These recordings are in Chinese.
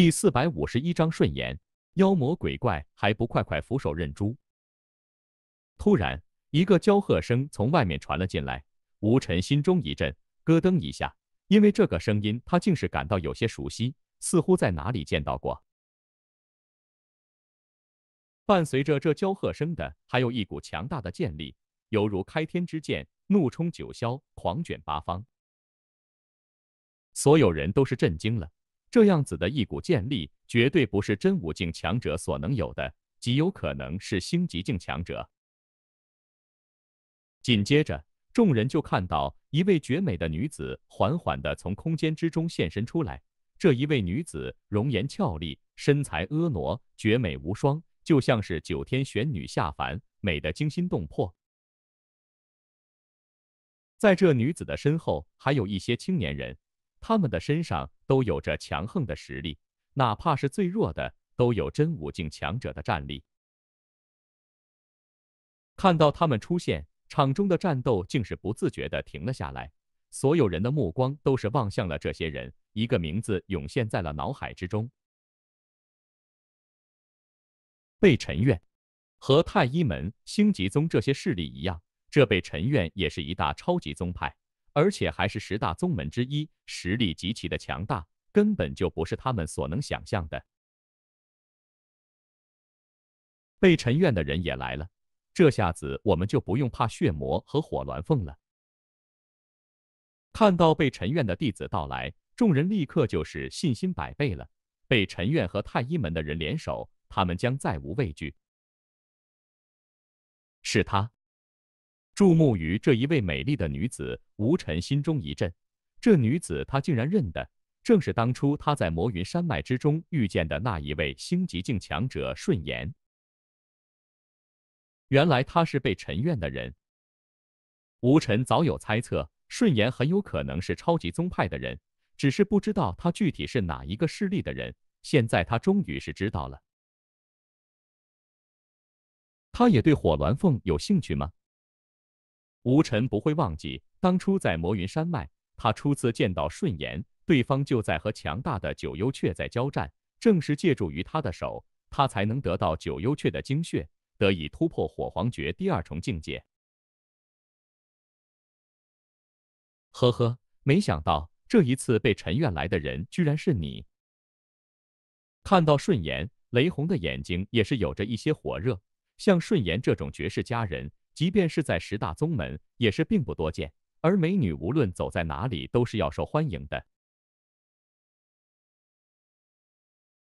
第四百五十一章顺言，妖魔鬼怪还不快快俯首认猪！突然，一个娇喝声从外面传了进来，吴尘心中一震，咯噔一下，因为这个声音，他竟是感到有些熟悉，似乎在哪里见到过。伴随着这娇喝声的，还有一股强大的剑力，犹如开天之剑，怒冲九霄，狂卷八方。所有人都是震惊了。这样子的一股剑力，绝对不是真武境强者所能有的，极有可能是星级境强者。紧接着，众人就看到一位绝美的女子缓缓的从空间之中现身出来。这一位女子容颜俏丽，身材婀娜，绝美无双，就像是九天玄女下凡，美的惊心动魄。在这女子的身后，还有一些青年人。他们的身上都有着强横的实力，哪怕是最弱的，都有真武境强者的战力。看到他们出现，场中的战斗竟是不自觉的停了下来，所有人的目光都是望向了这些人。一个名字涌现在了脑海之中：被陈院。和太一门、星极宗这些势力一样，这被辰院也是一大超级宗派。而且还是十大宗门之一，实力极其的强大，根本就不是他们所能想象的。被陈院的人也来了，这下子我们就不用怕血魔和火鸾凤了。看到被陈院的弟子到来，众人立刻就是信心百倍了。被陈院和太医门的人联手，他们将再无畏惧。是他。注目于这一位美丽的女子，吴尘心中一震，这女子他竟然认得，正是当初他在魔云山脉之中遇见的那一位星级境强者顺延。原来他是被陈怨的人。吴尘早有猜测，顺言很有可能是超级宗派的人，只是不知道他具体是哪一个势力的人。现在他终于是知道了。他也对火鸾凤有兴趣吗？吴尘不会忘记，当初在魔云山脉，他初次见到顺延，对方就在和强大的九幽雀在交战，正是借助于他的手，他才能得到九幽雀的精血，得以突破火皇诀第二重境界。呵呵，没想到这一次被陈愿来的人居然是你。看到顺言，雷红的眼睛也是有着一些火热，像顺言这种绝世佳人。即便是在十大宗门，也是并不多见。而美女无论走在哪里，都是要受欢迎的。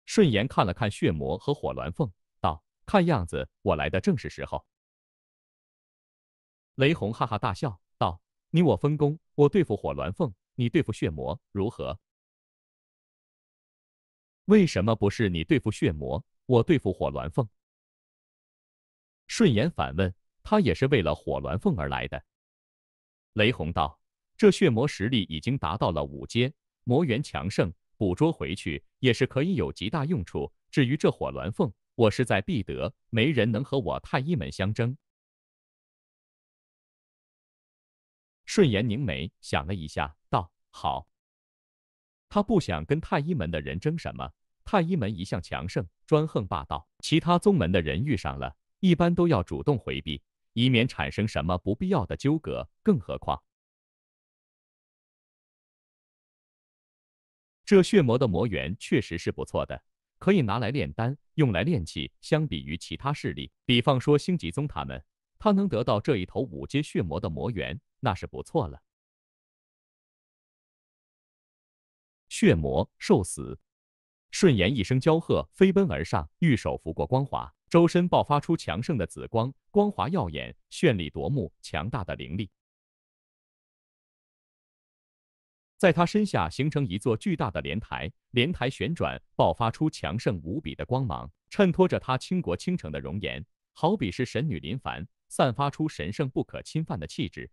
顺延看了看血魔和火鸾凤，道：“看样子我来的正是时候。”雷红哈哈大笑，道：“你我分工，我对付火鸾凤，你对付血魔，如何？”“为什么不是你对付血魔，我对付火鸾凤？”顺延反问。他也是为了火鸾凤而来的。雷洪道：“这血魔实力已经达到了五阶，魔元强盛，捕捉回去也是可以有极大用处。至于这火鸾凤，我势在必得，没人能和我太一门相争。”顺延凝眉想了一下，道：“好。”他不想跟太一门的人争什么。太一门一向强盛，专横霸道，其他宗门的人遇上了，一般都要主动回避。以免产生什么不必要的纠葛，更何况这血魔的魔元确实是不错的，可以拿来炼丹，用来炼器。相比于其他势力，比方说星极宗他们，他能得到这一头五阶血魔的魔元，那是不错了。血魔，受死！顺言一声娇喝，飞奔而上，玉手拂过光华。周身爆发出强盛的紫光，光华耀眼，绚丽夺目，强大的灵力，在他身下形成一座巨大的莲台，莲台旋转，爆发出强盛无比的光芒，衬托着他倾国倾城的容颜，好比是神女临凡，散发出神圣不可侵犯的气质。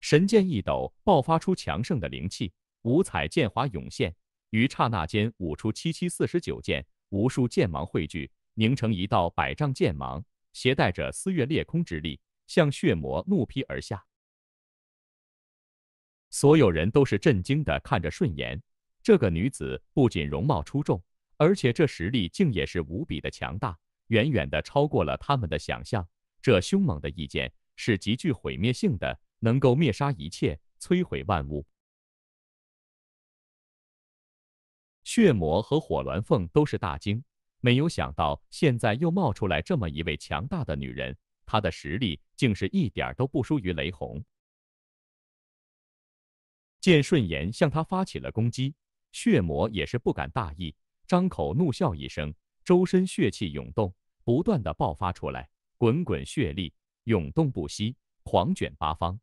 神剑一抖，爆发出强盛的灵气，五彩剑华涌现，于刹那间舞出七七四十九剑。无数剑芒汇聚，凝成一道百丈剑芒，携带着撕月裂空之力，向血魔怒劈而下。所有人都是震惊的看着顺延，这个女子不仅容貌出众，而且这实力竟也是无比的强大，远远的超过了他们的想象。这凶猛的一剑是极具毁灭性的，能够灭杀一切，摧毁万物。血魔和火鸾凤都是大惊，没有想到现在又冒出来这么一位强大的女人，她的实力竟是一点都不输于雷红。见顺延向他发起了攻击，血魔也是不敢大意，张口怒笑一声，周身血气涌动，不断的爆发出来，滚滚血力涌动不息，狂卷八方。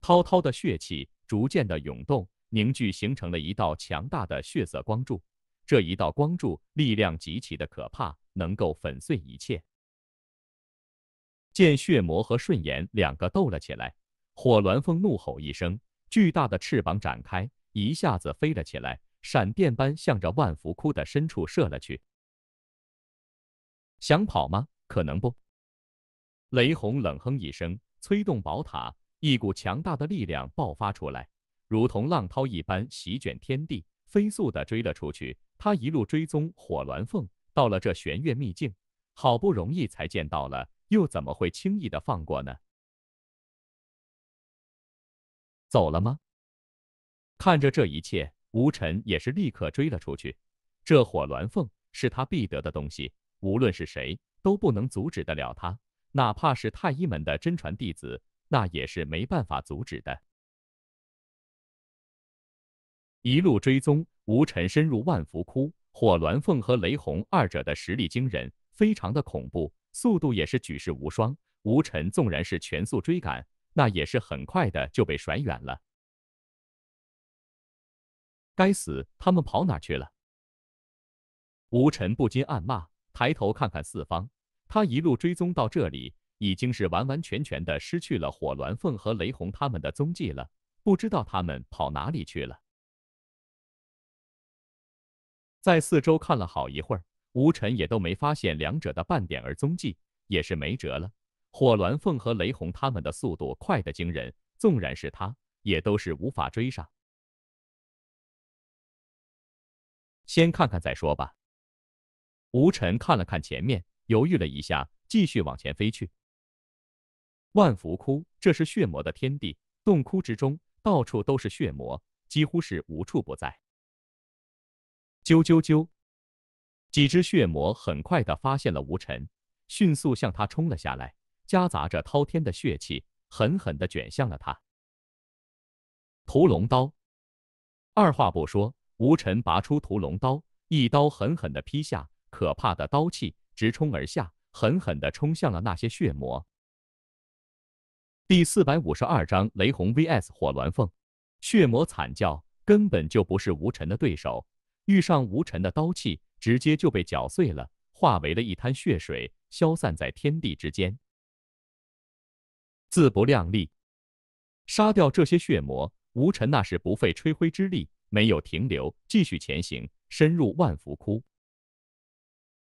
滔滔的血气逐渐的涌动。凝聚形成了一道强大的血色光柱，这一道光柱力量极其的可怕，能够粉碎一切。见血魔和顺延两个斗了起来，火鸾凤怒吼一声，巨大的翅膀展开，一下子飞了起来，闪电般向着万福窟的深处射了去。想跑吗？可能不。雷红冷哼一声，催动宝塔，一股强大的力量爆发出来。如同浪涛一般席卷天地，飞速的追了出去。他一路追踪火鸾凤，到了这玄月秘境，好不容易才见到了，又怎么会轻易的放过呢？走了吗？看着这一切，吴尘也是立刻追了出去。这火鸾凤是他必得的东西，无论是谁都不能阻止得了他，哪怕是太医门的真传弟子，那也是没办法阻止的。一路追踪，吴尘深入万福窟。火鸾凤和雷红二者的实力惊人，非常的恐怖，速度也是举世无双。吴晨纵然是全速追赶，那也是很快的就被甩远了。该死，他们跑哪去了？吴晨不禁暗骂，抬头看看四方，他一路追踪到这里，已经是完完全全的失去了火鸾凤和雷红他们的踪迹了，不知道他们跑哪里去了。在四周看了好一会儿，吴尘也都没发现两者的半点儿踪迹，也是没辙了。火鸾凤和雷红他们的速度快得惊人，纵然是他，也都是无法追上。先看看再说吧。吴尘看了看前面，犹豫了一下，继续往前飞去。万福窟，这是血魔的天地，洞窟之中到处都是血魔，几乎是无处不在。啾啾啾！几只血魔很快的发现了吴尘，迅速向他冲了下来，夹杂着滔天的血气，狠狠的卷向了他。屠龙刀，二话不说，吴尘拔出屠龙刀，一刀狠狠的劈下，可怕的刀气直冲而下，狠狠的冲向了那些血魔。第四百五十二章雷虹 VS 火鸾凤，血魔惨叫，根本就不是吴尘的对手。遇上吴尘的刀气，直接就被搅碎了，化为了一滩血水，消散在天地之间。自不量力，杀掉这些血魔，吴尘那是不费吹灰之力，没有停留，继续前行，深入万福窟。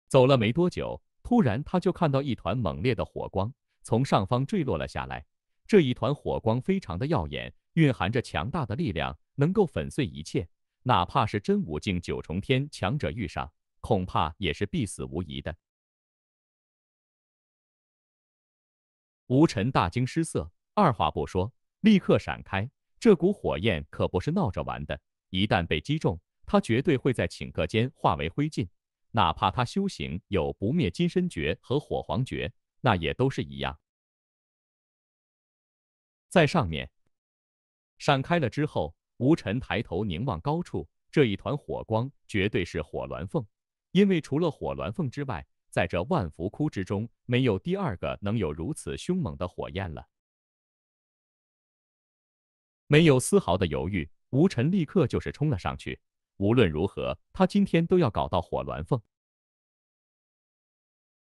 走了没多久，突然他就看到一团猛烈的火光从上方坠落了下来。这一团火光非常的耀眼，蕴含着强大的力量，能够粉碎一切。哪怕是真武境九重天强者遇上，恐怕也是必死无疑的。吴尘大惊失色，二话不说，立刻闪开。这股火焰可不是闹着玩的，一旦被击中，他绝对会在顷刻间化为灰烬。哪怕他修行有不灭金身诀和火皇诀，那也都是一样。在上面闪开了之后。吴尘抬头凝望高处，这一团火光绝对是火鸾凤，因为除了火鸾凤之外，在这万福窟之中没有第二个能有如此凶猛的火焰了。没有丝毫的犹豫，吴尘立刻就是冲了上去。无论如何，他今天都要搞到火鸾凤。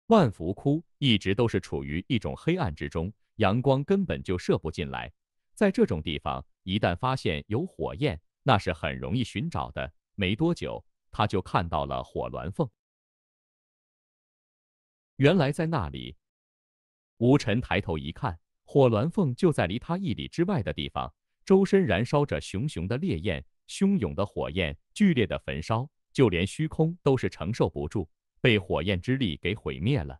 万福窟一直都是处于一种黑暗之中，阳光根本就射不进来，在这种地方。一旦发现有火焰，那是很容易寻找的。没多久，他就看到了火鸾凤。原来在那里，吴尘抬头一看，火鸾凤就在离他一里之外的地方，周身燃烧着熊熊的烈焰，汹涌的火焰，剧烈的焚烧，就连虚空都是承受不住，被火焰之力给毁灭了。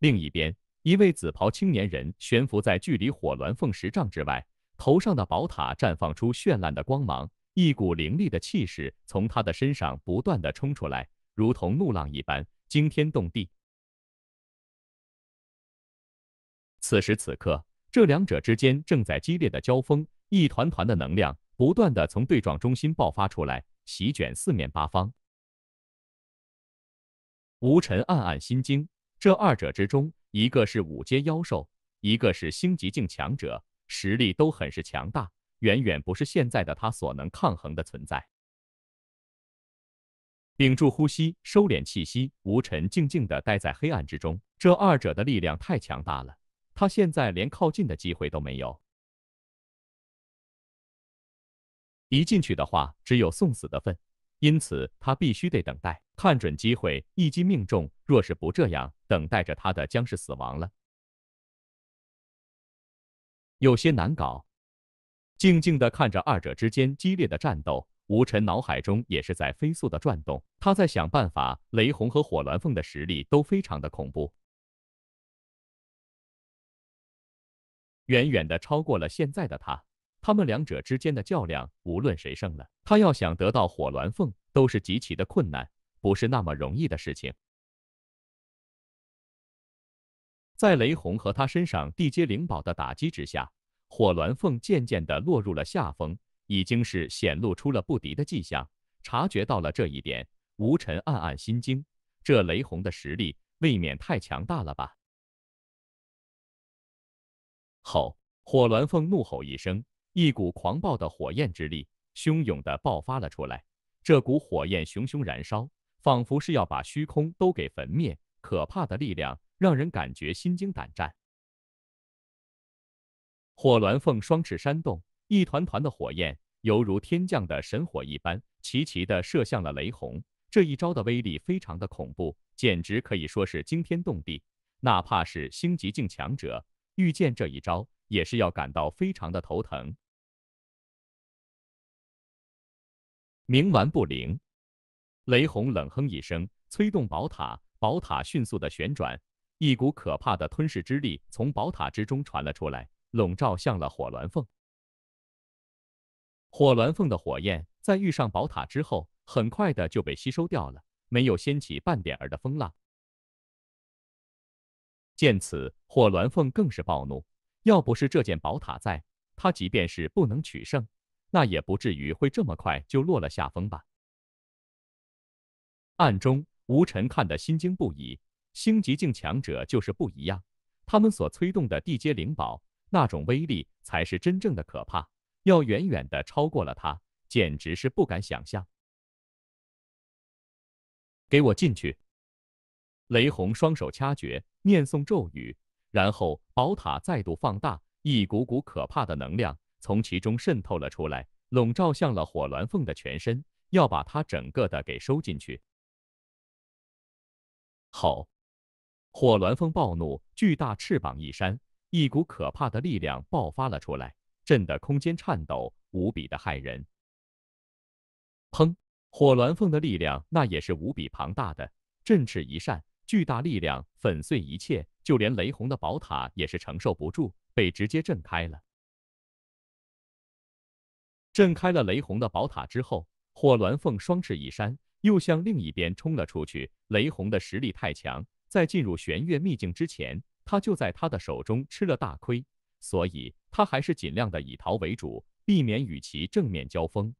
另一边。一位紫袍青年人悬浮在距离火鸾凤十丈之外，头上的宝塔绽放出绚烂的光芒，一股凌厉的气势从他的身上不断的冲出来，如同怒浪一般，惊天动地。此时此刻，这两者之间正在激烈的交锋，一团团的能量不断的从对撞中心爆发出来，席卷四面八方。吴尘暗暗心惊，这二者之中。一个是五阶妖兽，一个是星级境强者，实力都很是强大，远远不是现在的他所能抗衡的存在。屏住呼吸，收敛气息，无尘静静地待在黑暗之中。这二者的力量太强大了，他现在连靠近的机会都没有。一进去的话，只有送死的份，因此他必须得等待。看准机会，一击命中。若是不这样，等待着他的将是死亡了。有些难搞。静静的看着二者之间激烈的战斗，吴尘脑海中也是在飞速的转动。他在想办法。雷红和火鸾凤的实力都非常的恐怖，远远的超过了现在的他。他们两者之间的较量，无论谁胜了，他要想得到火鸾凤，都是极其的困难。不是那么容易的事情。在雷红和他身上地阶灵宝的打击之下，火鸾凤渐渐的落入了下风，已经是显露出了不敌的迹象。察觉到了这一点，吴尘暗暗心惊，这雷红的实力未免太强大了吧！吼！火鸾凤怒吼一声，一股狂暴的火焰之力汹涌的爆发了出来。这股火焰熊熊燃烧。仿佛是要把虚空都给焚灭，可怕的力量让人感觉心惊胆战。火鸾凤双翅扇动，一团团的火焰犹如天降的神火一般，齐齐的射向了雷红。这一招的威力非常的恐怖，简直可以说是惊天动地。哪怕是星级境强者遇见这一招，也是要感到非常的头疼。冥顽不灵。雷轰冷哼一声，催动宝塔，宝塔迅速的旋转，一股可怕的吞噬之力从宝塔之中传了出来，笼罩向了火鸾凤。火鸾凤的火焰在遇上宝塔之后，很快的就被吸收掉了，没有掀起半点儿的风浪。见此，火鸾凤更是暴怒，要不是这件宝塔在，他即便是不能取胜，那也不至于会这么快就落了下风吧。暗中，吴尘看得心惊不已。星级境强者就是不一样，他们所催动的地阶灵宝，那种威力才是真正的可怕，要远远的超过了他，简直是不敢想象。给我进去！雷红双手掐诀，念诵咒语，然后宝塔再度放大，一股股可怕的能量从其中渗透了出来，笼罩向了火鸾凤的全身，要把它整个的给收进去。吼！火鸾凤暴怒，巨大翅膀一扇，一股可怕的力量爆发了出来，震得空间颤抖，无比的骇人。砰！火鸾凤的力量那也是无比庞大的，振翅一扇，巨大力量粉碎一切，就连雷洪的宝塔也是承受不住，被直接震开了。震开了雷洪的宝塔之后，火鸾凤双翅一扇。又向另一边冲了出去。雷红的实力太强，在进入玄月秘境之前，他就在他的手中吃了大亏，所以他还是尽量的以逃为主，避免与其正面交锋。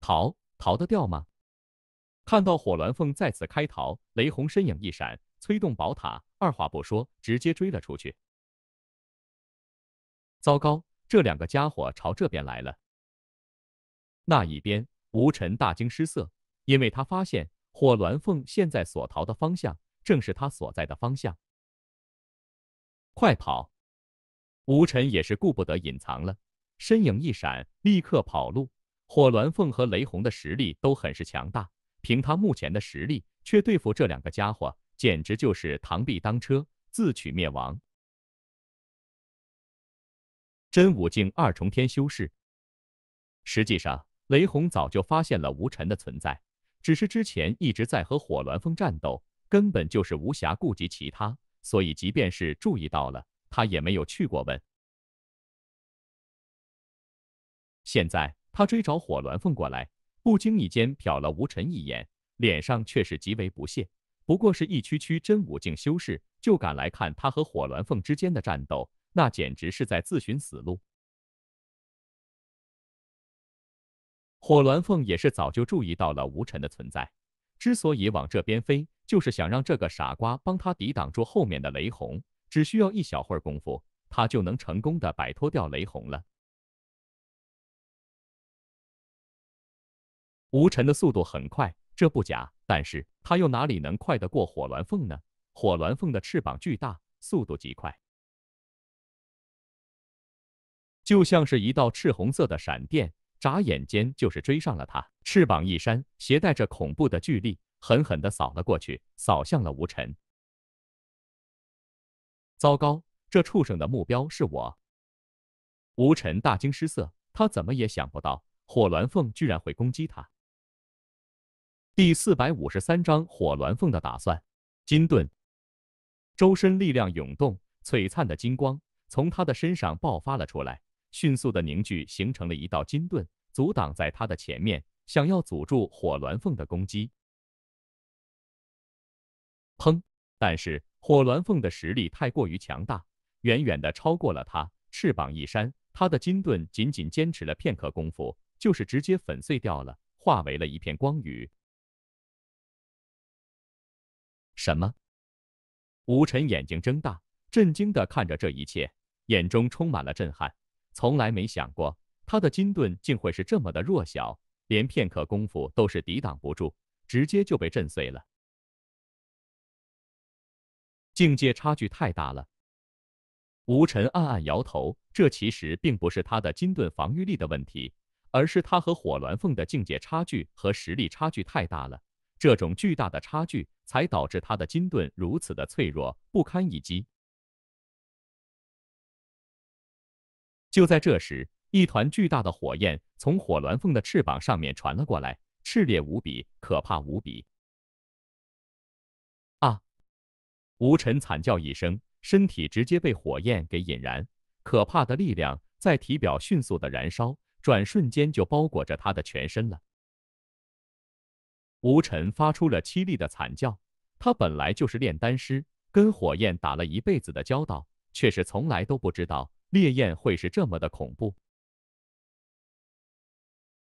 逃逃得掉吗？看到火鸾凤再次开逃，雷红身影一闪，催动宝塔，二话不说，直接追了出去。糟糕，这两个家伙朝这边来了！那一边，吴尘大惊失色，因为他发现火鸾凤现在所逃的方向正是他所在的方向。快跑！吴尘也是顾不得隐藏了，身影一闪，立刻跑路。火鸾凤和雷红的实力都很是强大，凭他目前的实力，却对付这两个家伙，简直就是螳臂当车，自取灭亡。真武境二重天修士，实际上。雷洪早就发现了吴尘的存在，只是之前一直在和火鸾凤战斗，根本就是无暇顾及其他，所以即便是注意到了，他也没有去过问。现在他追着火鸾凤过来，不经意间瞟了吴尘一眼，脸上却是极为不屑。不过是一区区真武境修士，就敢来看他和火鸾凤之间的战斗，那简直是在自寻死路。火鸾凤也是早就注意到了吴尘的存在，之所以往这边飞，就是想让这个傻瓜帮他抵挡住后面的雷虹。只需要一小会儿功夫，他就能成功的摆脱掉雷虹了。吴尘的速度很快，这不假，但是他又哪里能快得过火鸾凤呢？火鸾凤的翅膀巨大，速度极快，就像是一道赤红色的闪电。眨眼间就是追上了他，翅膀一扇，携带着恐怖的巨力，狠狠的扫了过去，扫向了吴辰。糟糕，这畜生的目标是我！吴辰大惊失色，他怎么也想不到火鸾凤居然会攻击他。第四百五十三章火鸾凤的打算。金盾周身力量涌动，璀璨的金光从他的身上爆发了出来。迅速的凝聚，形成了一道金盾，阻挡在他的前面，想要阻住火鸾凤的攻击。砰！但是火鸾凤的实力太过于强大，远远的超过了他。翅膀一扇，他的金盾仅仅坚持了片刻功夫，就是直接粉碎掉了，化为了一片光雨。什么？吴辰眼睛睁大，震惊的看着这一切，眼中充满了震撼。从来没想过，他的金盾竟会是这么的弱小，连片刻功夫都是抵挡不住，直接就被震碎了。境界差距太大了，吴尘暗暗摇头。这其实并不是他的金盾防御力的问题，而是他和火鸾凤的境界差距和实力差距太大了。这种巨大的差距，才导致他的金盾如此的脆弱，不堪一击。就在这时，一团巨大的火焰从火鸾凤的翅膀上面传了过来，炽烈无比，可怕无比。啊！吴尘惨叫一声，身体直接被火焰给引燃，可怕的力量在体表迅速的燃烧，转瞬间就包裹着他的全身了。吴尘发出了凄厉的惨叫，他本来就是炼丹师，跟火焰打了一辈子的交道，却是从来都不知道。烈焰会是这么的恐怖？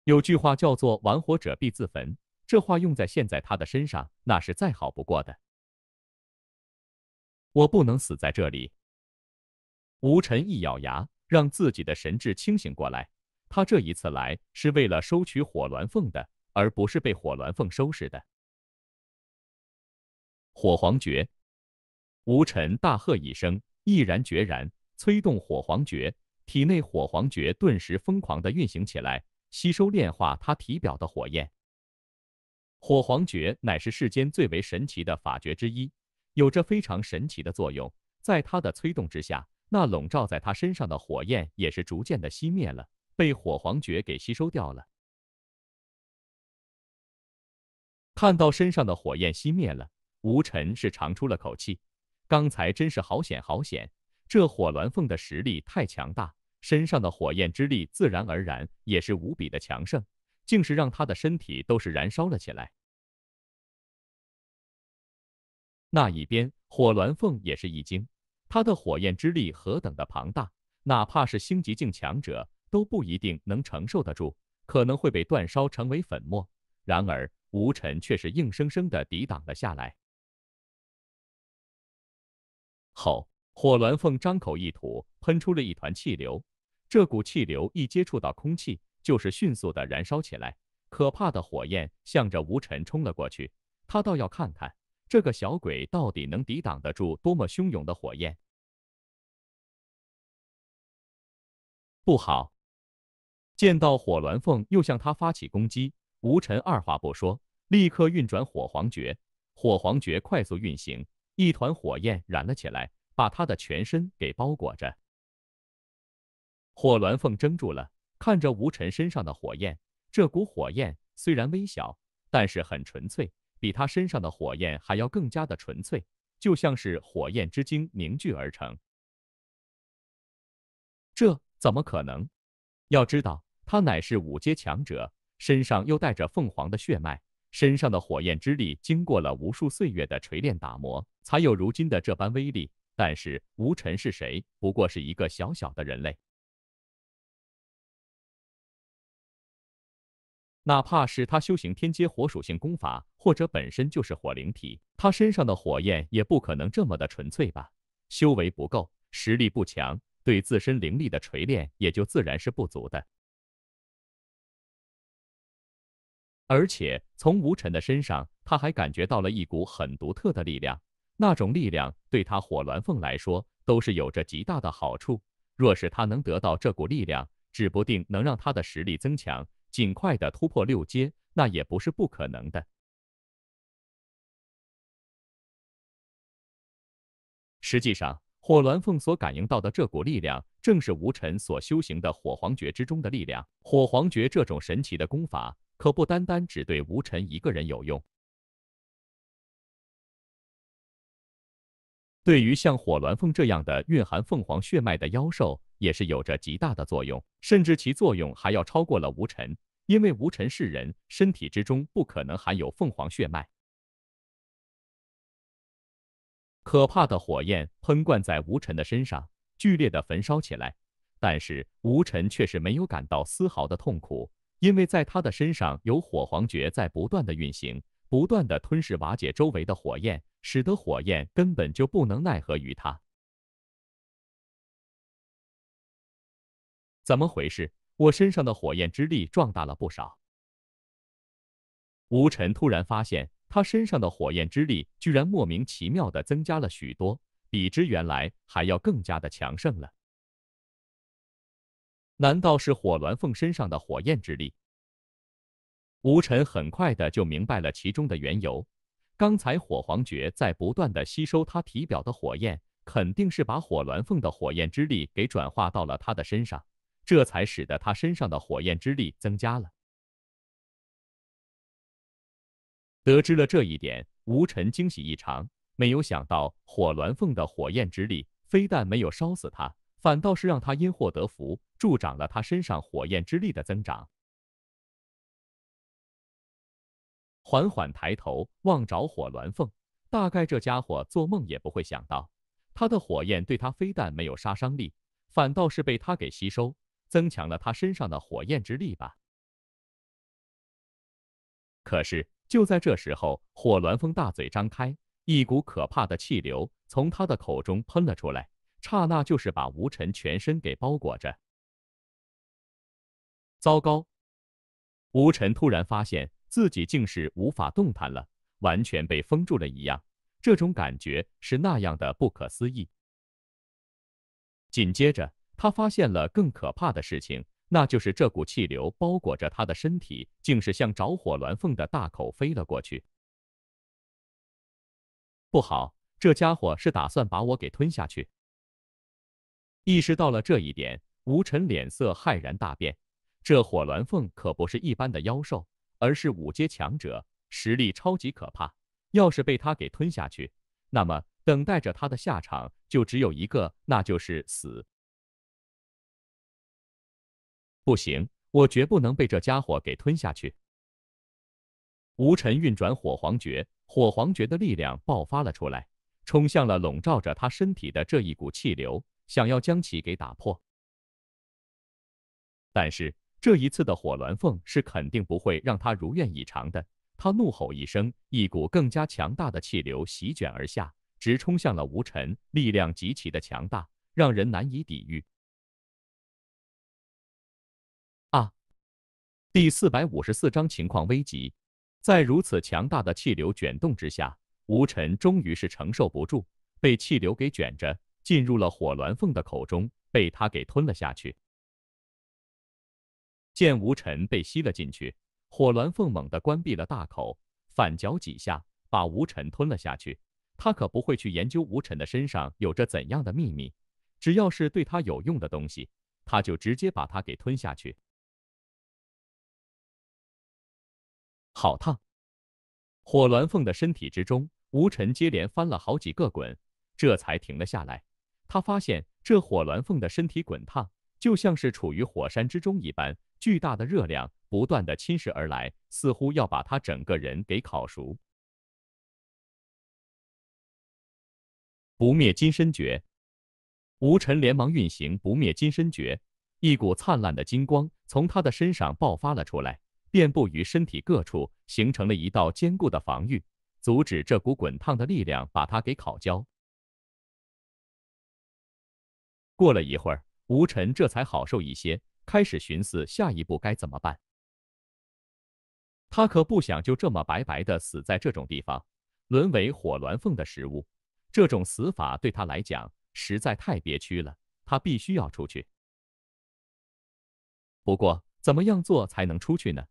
有句话叫做“玩火者必自焚”，这话用在现在他的身上，那是再好不过的。我不能死在这里！吴尘一咬牙，让自己的神智清醒过来。他这一次来是为了收取火鸾凤的，而不是被火鸾凤收拾的。火皇诀！吴尘大喝一声，毅然决然。催动火皇诀，体内火皇诀顿时疯狂的运行起来，吸收炼化他体表的火焰。火皇诀乃是世间最为神奇的法诀之一，有着非常神奇的作用。在他的催动之下，那笼罩在他身上的火焰也是逐渐的熄灭了，被火皇诀给吸收掉了。看到身上的火焰熄灭了，吴尘是长出了口气，刚才真是好险，好险！这火鸾凤的实力太强大，身上的火焰之力自然而然也是无比的强盛，竟是让他的身体都是燃烧了起来。那一边，火鸾凤也是一惊，他的火焰之力何等的庞大，哪怕是星级境强者都不一定能承受得住，可能会被煅烧成为粉末。然而，吴尘却是硬生生的抵挡了下来。吼！火鸾凤张口一吐，喷出了一团气流。这股气流一接触到空气，就是迅速的燃烧起来。可怕的火焰向着吴尘冲了过去。他倒要看看这个小鬼到底能抵挡得住多么汹涌的火焰。不好！见到火鸾凤又向他发起攻击，吴尘二话不说，立刻运转火皇诀。火皇诀快速运行，一团火焰燃了起来。把他的全身给包裹着，火鸾凤怔住了，看着吴尘身上的火焰。这股火焰虽然微小，但是很纯粹，比他身上的火焰还要更加的纯粹，就像是火焰之精凝聚而成。这怎么可能？要知道，他乃是五阶强者，身上又带着凤凰的血脉，身上的火焰之力经过了无数岁月的锤炼打磨，才有如今的这般威力。但是吴尘是谁？不过是一个小小的人类，哪怕是他修行天阶火属性功法，或者本身就是火灵体，他身上的火焰也不可能这么的纯粹吧？修为不够，实力不强，对自身灵力的锤炼也就自然是不足的。而且从吴尘的身上，他还感觉到了一股很独特的力量。那种力量对他火鸾凤来说都是有着极大的好处，若是他能得到这股力量，指不定能让他的实力增强，尽快的突破六阶，那也不是不可能的。实际上，火鸾凤所感应到的这股力量，正是吴尘所修行的火皇诀之中的力量。火皇诀这种神奇的功法，可不单单只对吴尘一个人有用。对于像火鸾凤这样的蕴含凤凰血脉的妖兽，也是有着极大的作用，甚至其作用还要超过了无尘，因为无尘是人，身体之中不可能含有凤凰血脉。可怕的火焰喷灌在无尘的身上，剧烈的焚烧起来，但是无尘却是没有感到丝毫的痛苦，因为在他的身上有火皇诀在不断的运行，不断的吞噬瓦解周围的火焰。使得火焰根本就不能奈何于他。怎么回事？我身上的火焰之力壮大了不少。吴尘突然发现，他身上的火焰之力居然莫名其妙的增加了许多，比之原来还要更加的强盛了。难道是火鸾凤身上的火焰之力？吴尘很快的就明白了其中的缘由。刚才火皇爵在不断的吸收他体表的火焰，肯定是把火鸾凤的火焰之力给转化到了他的身上，这才使得他身上的火焰之力增加了。得知了这一点，吴尘惊喜异常，没有想到火鸾凤的火焰之力非但没有烧死他，反倒是让他因祸得福，助长了他身上火焰之力的增长。缓缓抬头望着火鸾凤，大概这家伙做梦也不会想到，他的火焰对他非但没有杀伤力，反倒是被他给吸收，增强了他身上的火焰之力吧。可是就在这时候，火鸾凤大嘴张开，一股可怕的气流从他的口中喷了出来，刹那就是把吴尘全身给包裹着。糟糕！吴尘突然发现。自己竟是无法动弹了，完全被封住了一样。这种感觉是那样的不可思议。紧接着，他发现了更可怕的事情，那就是这股气流包裹着他的身体，竟是向着火鸾凤的大口飞了过去。不好，这家伙是打算把我给吞下去！意识到了这一点，吴晨脸色骇然大变。这火鸾凤可不是一般的妖兽。而是五阶强者，实力超级可怕。要是被他给吞下去，那么等待着他的下场就只有一个，那就是死。不行，我绝不能被这家伙给吞下去！无尘运转火皇诀，火皇诀的力量爆发了出来，冲向了笼罩着他身体的这一股气流，想要将其给打破。但是……这一次的火鸾凤是肯定不会让他如愿以偿的，他怒吼一声，一股更加强大的气流席卷而下，直冲向了吴尘，力量极其的强大，让人难以抵御。啊！第四百五十四章情况危急，在如此强大的气流卷动之下，吴尘终于是承受不住，被气流给卷着，进入了火鸾凤的口中，被他给吞了下去。见吴尘被吸了进去，火鸾凤猛地关闭了大口，反嚼几下，把吴尘吞了下去。他可不会去研究吴尘的身上有着怎样的秘密，只要是对他有用的东西，他就直接把它给吞下去。好烫！火鸾凤的身体之中，吴尘接连翻了好几个滚，这才停了下来。他发现这火鸾凤的身体滚烫，就像是处于火山之中一般。巨大的热量不断的侵蚀而来，似乎要把他整个人给烤熟。不灭金身诀，吴尘连忙运行不灭金身诀，一股灿烂的金光从他的身上爆发了出来，遍布于身体各处，形成了一道坚固的防御，阻止这股滚烫的力量把他给烤焦。过了一会儿，吴尘这才好受一些。开始寻思下一步该怎么办。他可不想就这么白白的死在这种地方，沦为火鸾凤的食物。这种死法对他来讲实在太憋屈了。他必须要出去。不过，怎么样做才能出去呢？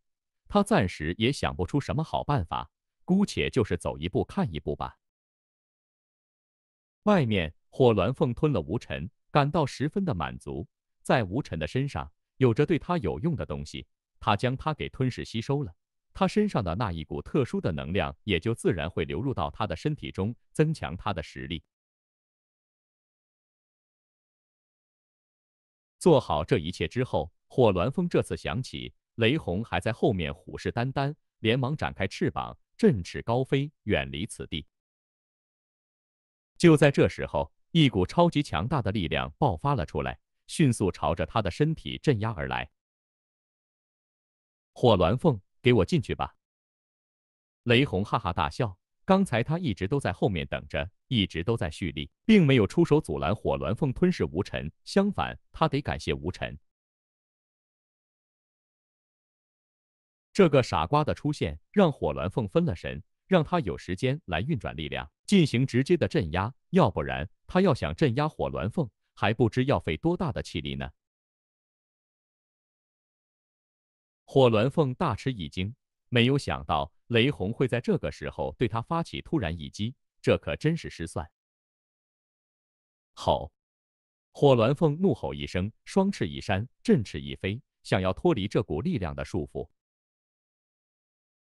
他暂时也想不出什么好办法，姑且就是走一步看一步吧。外面，火鸾凤吞了吴尘，感到十分的满足，在吴尘的身上。有着对他有用的东西，他将它给吞噬吸收了。他身上的那一股特殊的能量也就自然会流入到他的身体中，增强他的实力。做好这一切之后，火鸾峰这次想起雷轰还在后面虎视眈眈，连忙展开翅膀振翅高飞，远离此地。就在这时候，一股超级强大的力量爆发了出来。迅速朝着他的身体镇压而来。火鸾凤，给我进去吧！雷红哈哈大笑。刚才他一直都在后面等着，一直都在蓄力，并没有出手阻拦火鸾凤吞噬无尘。相反，他得感谢无尘这个傻瓜的出现，让火鸾凤分了神，让他有时间来运转力量，进行直接的镇压。要不然，他要想镇压火鸾凤。还不知要费多大的气力呢！火鸾凤大吃一惊，没有想到雷红会在这个时候对他发起突然一击，这可真是失算！吼！火鸾凤怒吼一声，双翅一扇，振翅一飞，想要脱离这股力量的束缚。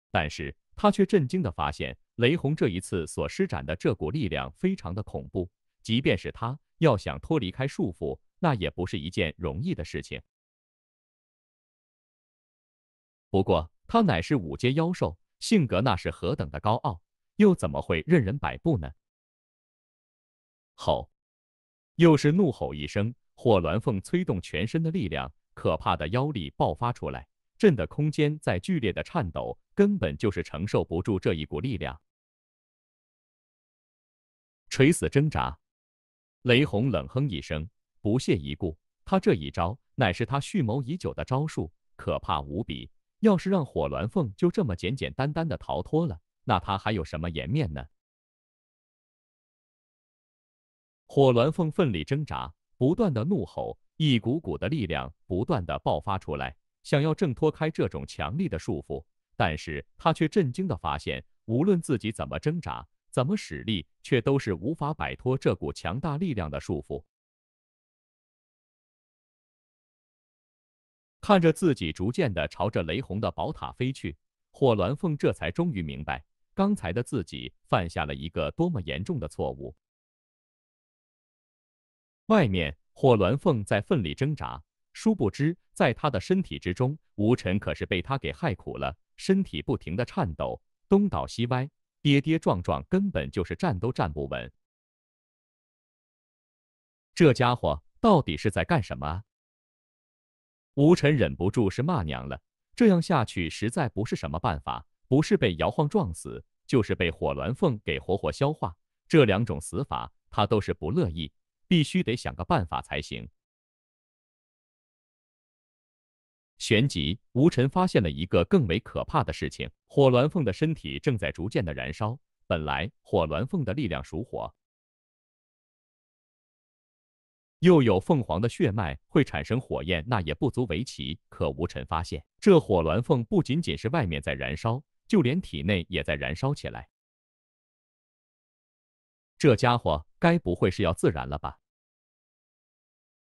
但是，他却震惊的发现，雷红这一次所施展的这股力量非常的恐怖，即便是他。要想脱离开束缚，那也不是一件容易的事情。不过，他乃是五阶妖兽，性格那是何等的高傲，又怎么会任人摆布呢？吼！又是怒吼一声，火鸾凤催动全身的力量，可怕的妖力爆发出来，震得空间在剧烈的颤抖，根本就是承受不住这一股力量，垂死挣扎。雷红冷哼一声，不屑一顾。他这一招乃是他蓄谋已久的招数，可怕无比。要是让火鸾凤就这么简简单单的逃脱了，那他还有什么颜面呢？火鸾凤奋力挣扎，不断的怒吼，一股股的力量不断的爆发出来，想要挣脱开这种强力的束缚。但是，他却震惊的发现，无论自己怎么挣扎。怎么使力，却都是无法摆脱这股强大力量的束缚。看着自己逐渐的朝着雷红的宝塔飞去，火鸾凤这才终于明白，刚才的自己犯下了一个多么严重的错误。外面，火鸾凤在奋力挣扎，殊不知，在他的身体之中，吴尘可是被他给害苦了，身体不停的颤抖，东倒西歪。跌跌撞撞，根本就是站都站不稳。这家伙到底是在干什么吴晨忍不住是骂娘了。这样下去实在不是什么办法，不是被摇晃撞死，就是被火鸾凤给活活消化。这两种死法他都是不乐意，必须得想个办法才行。旋即，吴尘发现了一个更为可怕的事情：火鸾凤的身体正在逐渐的燃烧。本来，火鸾凤的力量属火，又有凤凰的血脉会产生火焰，那也不足为奇。可吴晨发现，这火鸾凤不仅仅是外面在燃烧，就连体内也在燃烧起来。这家伙该不会是要自燃了吧？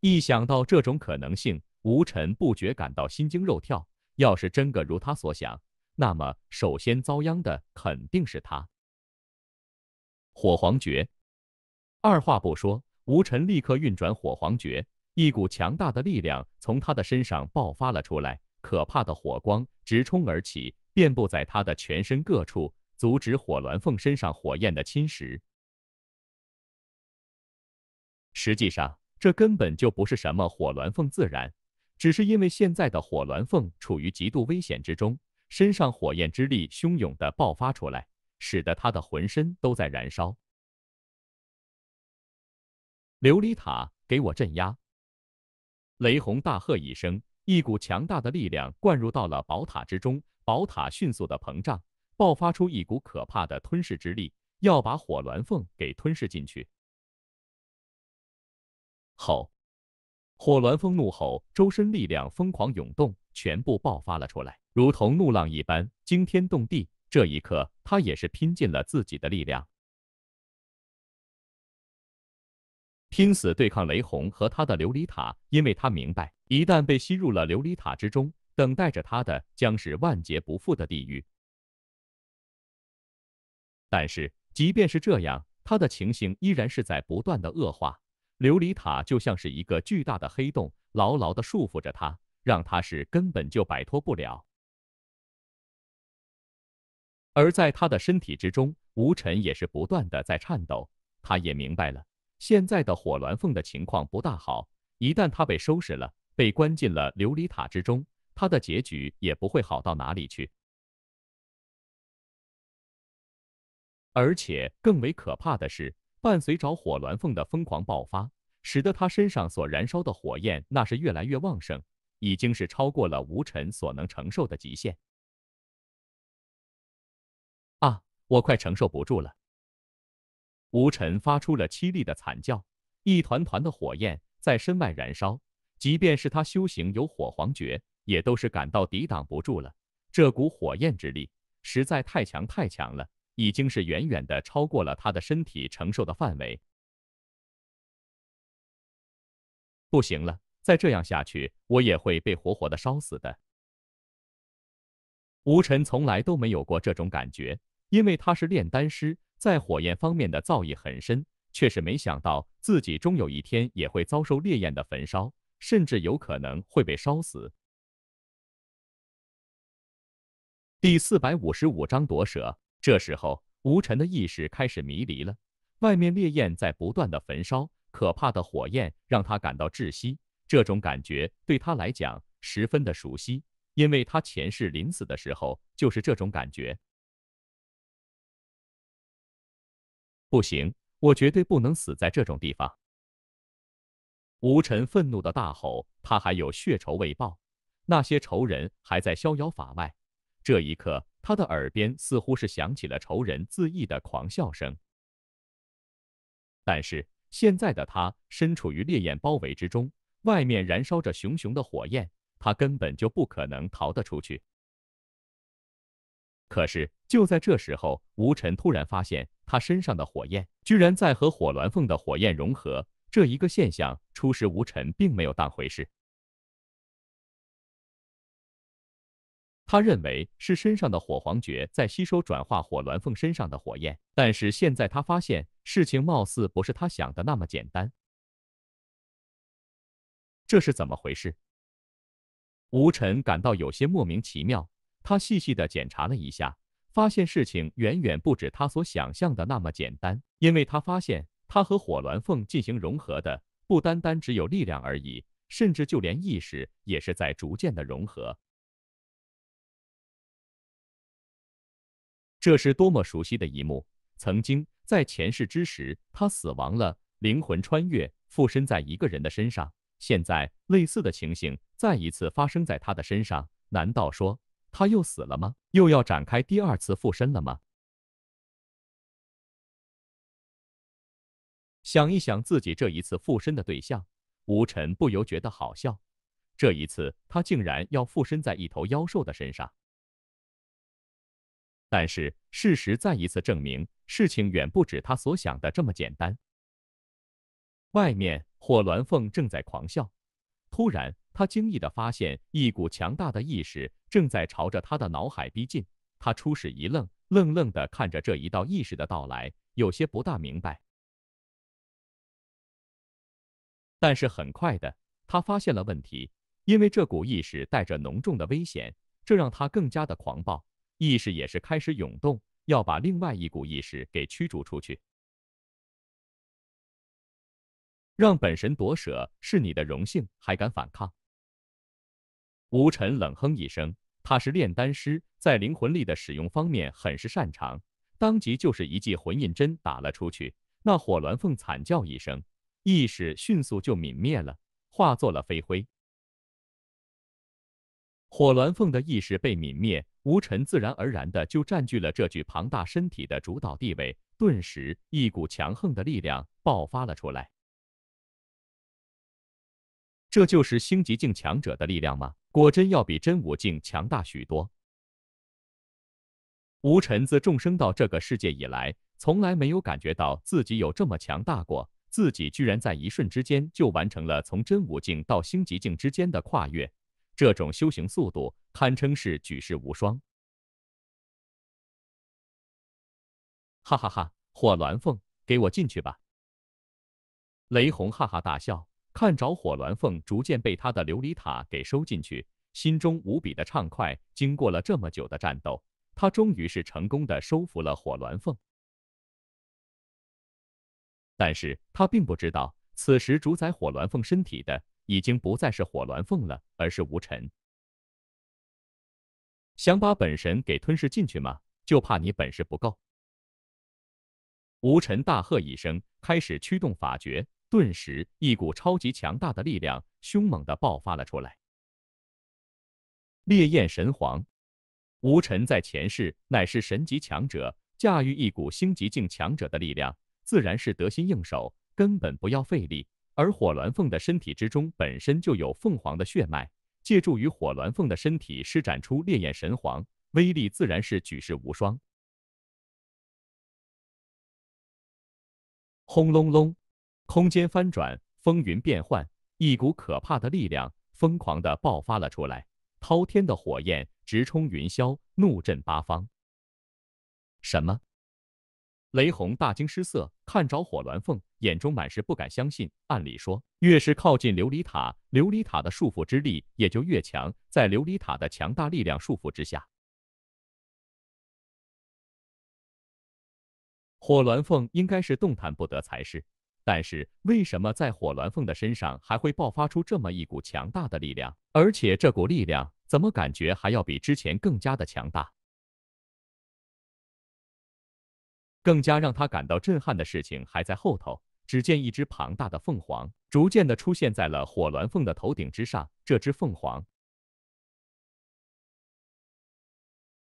一想到这种可能性，吴尘不觉感到心惊肉跳，要是真个如他所想，那么首先遭殃的肯定是他。火皇诀，二话不说，吴尘立刻运转火皇诀，一股强大的力量从他的身上爆发了出来，可怕的火光直冲而起，遍布在他的全身各处，阻止火鸾凤身上火焰的侵蚀。实际上，这根本就不是什么火鸾凤自燃。只是因为现在的火鸾凤处于极度危险之中，身上火焰之力汹涌的爆发出来，使得他的浑身都在燃烧。琉璃塔，给我镇压！雷轰大喝一声，一股强大的力量灌入到了宝塔之中，宝塔迅速的膨胀，爆发出一股可怕的吞噬之力，要把火鸾凤给吞噬进去。吼！火鸾风怒吼，周身力量疯狂涌动，全部爆发了出来，如同怒浪一般，惊天动地。这一刻，他也是拼尽了自己的力量，拼死对抗雷红和他的琉璃塔，因为他明白，一旦被吸入了琉璃塔之中，等待着他的将是万劫不复的地狱。但是，即便是这样，他的情形依然是在不断的恶化。琉璃塔就像是一个巨大的黑洞，牢牢的束缚着他，让他是根本就摆脱不了。而在他的身体之中，吴尘也是不断的在颤抖。他也明白了，现在的火鸾凤的情况不大好，一旦他被收拾了，被关进了琉璃塔之中，他的结局也不会好到哪里去。而且更为可怕的是。伴随着火鸾凤的疯狂爆发，使得他身上所燃烧的火焰那是越来越旺盛，已经是超过了吴尘所能承受的极限。啊！我快承受不住了！吴尘发出了凄厉的惨叫，一团团的火焰在身外燃烧，即便是他修行有火皇诀，也都是感到抵挡不住了。这股火焰之力实在太强，太强了！已经是远远的超过了他的身体承受的范围，不行了！再这样下去，我也会被活活的烧死的。吴尘从来都没有过这种感觉，因为他是炼丹师，在火焰方面的造诣很深，却是没想到自己终有一天也会遭受烈焰的焚烧，甚至有可能会被烧死。第四百五十五章夺舍。这时候，吴尘的意识开始迷离了。外面烈焰在不断的焚烧，可怕的火焰让他感到窒息。这种感觉对他来讲十分的熟悉，因为他前世临死的时候就是这种感觉。不行，我绝对不能死在这种地方！吴尘愤怒的大吼，他还有血仇未报，那些仇人还在逍遥法外。这一刻。他的耳边似乎是响起了仇人恣意的狂笑声，但是现在的他身处于烈焰包围之中，外面燃烧着熊熊的火焰，他根本就不可能逃得出去。可是就在这时候，吴尘突然发现他身上的火焰居然在和火鸾凤的火焰融合，这一个现象，初时吴尘并没有当回事。他认为是身上的火皇诀在吸收转化火鸾凤身上的火焰，但是现在他发现事情貌似不是他想的那么简单，这是怎么回事？吴晨感到有些莫名其妙。他细细的检查了一下，发现事情远远不止他所想象的那么简单，因为他发现他和火鸾凤进行融合的不单单只有力量而已，甚至就连意识也是在逐渐的融合。这是多么熟悉的一幕！曾经在前世之时，他死亡了，灵魂穿越，附身在一个人的身上。现在，类似的情形再一次发生在他的身上。难道说他又死了吗？又要展开第二次附身了吗？想一想自己这一次附身的对象，吴尘不由觉得好笑。这一次，他竟然要附身在一头妖兽的身上。但是，事实再一次证明，事情远不止他所想的这么简单。外面，火鸾凤正在狂笑。突然，他惊异的发现，一股强大的意识正在朝着他的脑海逼近。他初始一愣，愣愣的看着这一道意识的到来，有些不大明白。但是很快的，他发现了问题，因为这股意识带着浓重的危险，这让他更加的狂暴。意识也是开始涌动，要把另外一股意识给驱逐出去，让本神夺舍是你的荣幸，还敢反抗？吴尘冷哼一声，他是炼丹师，在灵魂力的使用方面很是擅长，当即就是一记魂印针打了出去。那火鸾凤惨叫一声，意识迅速就泯灭了，化作了飞灰。火鸾凤的意识被泯灭。吴尘自然而然的就占据了这具庞大身体的主导地位，顿时一股强横的力量爆发了出来。这就是星级境强者的力量吗？果真要比真武境强大许多。吴晨自重生到这个世界以来，从来没有感觉到自己有这么强大过。自己居然在一瞬之间就完成了从真武境到星级境之间的跨越，这种修行速度。堪称是举世无双！哈哈哈！火鸾凤，给我进去吧！雷红哈哈大笑，看着火鸾凤逐渐被他的琉璃塔给收进去，心中无比的畅快。经过了这么久的战斗，他终于是成功的收服了火鸾凤。但是他并不知道，此时主宰火鸾凤身体的，已经不再是火鸾凤了，而是无尘。想把本神给吞噬进去吗？就怕你本事不够！吴尘大喝一声，开始驱动法诀，顿时一股超级强大的力量凶猛的爆发了出来。烈焰神皇，吴尘在前世乃是神级强者，驾驭一股星级境强者的力量，自然是得心应手，根本不要费力。而火鸾凤的身体之中本身就有凤凰的血脉。借助于火鸾凤的身体，施展出烈焰神皇，威力自然是举世无双。轰隆隆，空间翻转，风云变幻，一股可怕的力量疯狂的爆发了出来，滔天的火焰直冲云霄，怒震八方。什么？雷红大惊失色，看着火鸾凤，眼中满是不敢相信。按理说，越是靠近琉璃塔，琉璃塔的束缚之力也就越强。在琉璃塔的强大力量束缚之下，火鸾凤应该是动弹不得才是。但是，为什么在火鸾凤的身上还会爆发出这么一股强大的力量？而且，这股力量怎么感觉还要比之前更加的强大？更加让他感到震撼的事情还在后头。只见一只庞大的凤凰逐渐地出现在了火鸾凤的头顶之上。这只凤凰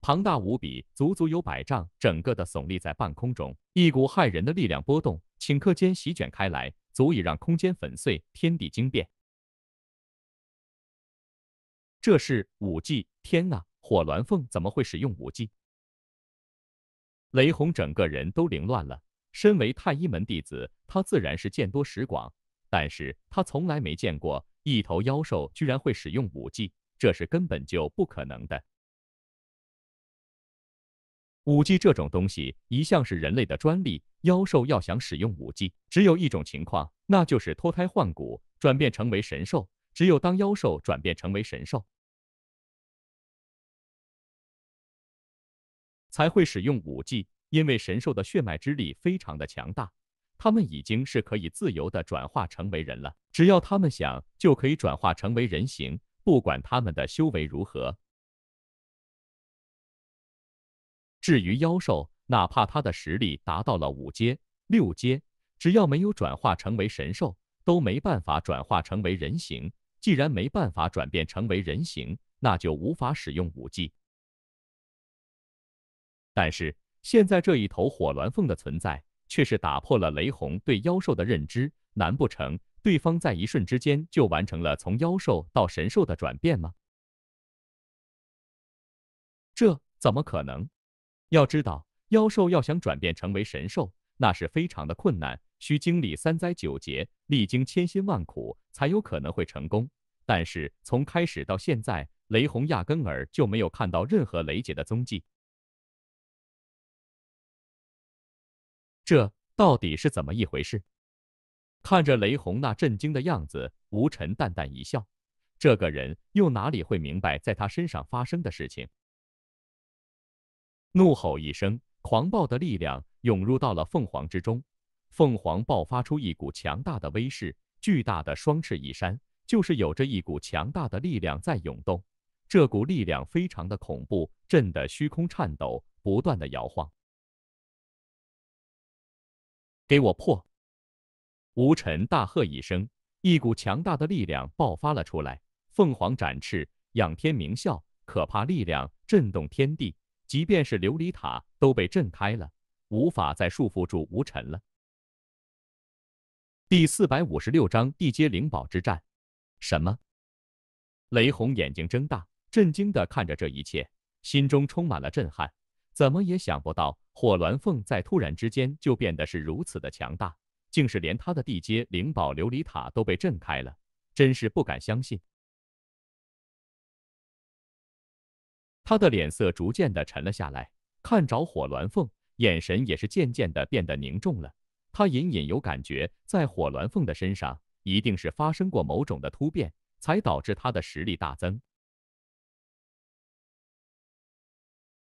庞大无比，足足有百丈，整个的耸立在半空中。一股骇人的力量波动，顷刻间席卷开来，足以让空间粉碎，天地惊变。这是武技！天哪，火鸾凤怎么会使用武技？雷洪整个人都凌乱了。身为太医门弟子，他自然是见多识广，但是他从来没见过一头妖兽居然会使用武技，这是根本就不可能的。武技这种东西一向是人类的专利，妖兽要想使用武技，只有一种情况，那就是脱胎换骨，转变成为神兽。只有当妖兽转变成为神兽。才会使用武技，因为神兽的血脉之力非常的强大，他们已经是可以自由的转化成为人了，只要他们想就可以转化成为人形，不管他们的修为如何。至于妖兽，哪怕他的实力达到了五阶、六阶，只要没有转化成为神兽，都没办法转化成为人形。既然没办法转变成为人形，那就无法使用武技。但是现在这一头火鸾凤的存在，却是打破了雷红对妖兽的认知。难不成对方在一瞬之间就完成了从妖兽到神兽的转变吗？这怎么可能？要知道，妖兽要想转变成为神兽，那是非常的困难，需经历三灾九劫，历经千辛万苦，才有可能会成功。但是从开始到现在，雷红压根儿就没有看到任何雷劫的踪迹。这到底是怎么一回事？看着雷红那震惊的样子，吴辰淡淡一笑。这个人又哪里会明白，在他身上发生的事情？怒吼一声，狂暴的力量涌入到了凤凰之中，凤凰爆发出一股强大的威势。巨大的双翅一扇，就是有着一股强大的力量在涌动。这股力量非常的恐怖，震得虚空颤抖，不断的摇晃。给我破！吴尘大喝一声，一股强大的力量爆发了出来。凤凰展翅，仰天鸣啸，可怕力量震动天地，即便是琉璃塔都被震开了，无法再束缚住吴尘了。第四百五十六章地阶灵宝之战。什么？雷红眼睛睁大，震惊的看着这一切，心中充满了震撼。怎么也想不到，火鸾凤在突然之间就变得是如此的强大，竟是连他的地阶灵宝琉璃塔都被震开了，真是不敢相信。他的脸色逐渐的沉了下来，看着火鸾凤，眼神也是渐渐的变得凝重了。他隐隐有感觉，在火鸾凤的身上，一定是发生过某种的突变，才导致他的实力大增。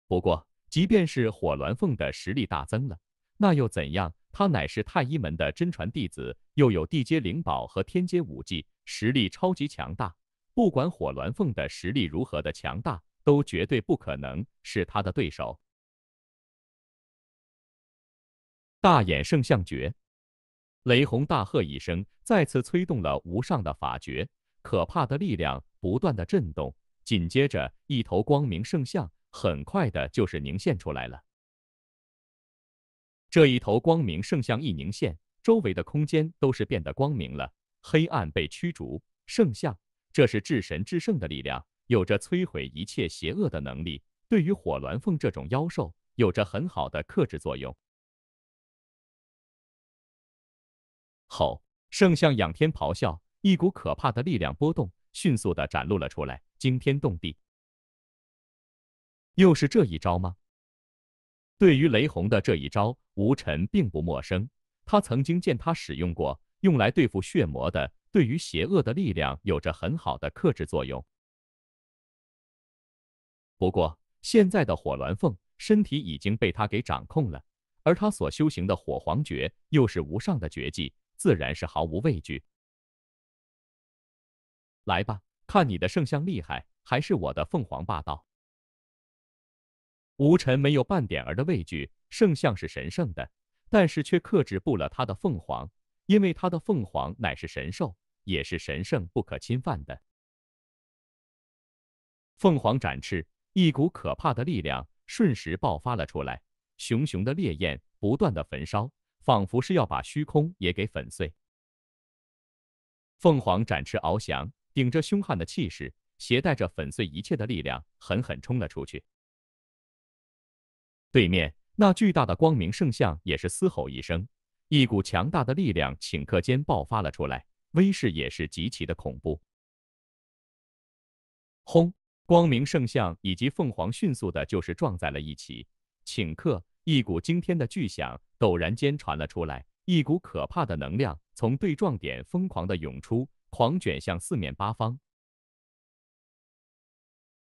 不过。即便是火鸾凤的实力大增了，那又怎样？他乃是太一门的真传弟子，又有地阶灵宝和天阶武技，实力超级强大。不管火鸾凤的实力如何的强大，都绝对不可能是他的对手。大眼圣象诀！雷轰大喝一声，再次催动了无上的法诀，可怕的力量不断的震动。紧接着，一头光明圣象。很快的，就是凝现出来了。这一头光明圣象一凝现，周围的空间都是变得光明了，黑暗被驱逐。圣象，这是至神至圣的力量，有着摧毁一切邪恶的能力，对于火鸾凤这种妖兽，有着很好的克制作用。吼！圣象仰天咆哮，一股可怕的力量波动迅速的展露了出来，惊天动地。又是这一招吗？对于雷洪的这一招，吴尘并不陌生，他曾经见他使用过，用来对付血魔的，对于邪恶的力量有着很好的克制作用。不过，现在的火鸾凤身体已经被他给掌控了，而他所修行的火皇诀又是无上的绝技，自然是毫无畏惧。来吧，看你的圣像厉害，还是我的凤凰霸道？吴尘没有半点儿的畏惧，圣像是神圣的，但是却克制不了他的凤凰，因为他的凤凰乃是神兽，也是神圣不可侵犯的。凤凰展翅，一股可怕的力量瞬时爆发了出来，熊熊的烈焰不断的焚烧，仿佛是要把虚空也给粉碎。凤凰展翅翱翔，顶着凶悍的气势，携带着粉碎一切的力量，狠狠冲了出去。对面那巨大的光明圣像也是嘶吼一声，一股强大的力量顷刻间爆发了出来，威势也是极其的恐怖。轰！光明圣像以及凤凰迅速的就是撞在了一起，顷刻，一股惊天的巨响陡然间传了出来，一股可怕的能量从对撞点疯狂的涌出，狂卷向四面八方。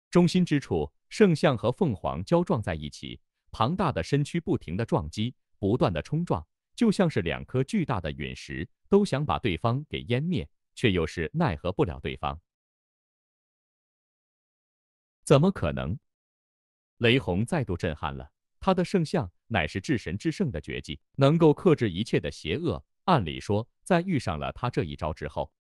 中心之处，圣像和凤凰交撞在一起。庞大的身躯不停的撞击，不断的冲撞，就像是两颗巨大的陨石，都想把对方给湮灭，却又是奈何不了对方。怎么可能？雷洪再度震撼了。他的圣像乃是至神至圣的绝技，能够克制一切的邪恶。按理说，在遇上了他这一招之后，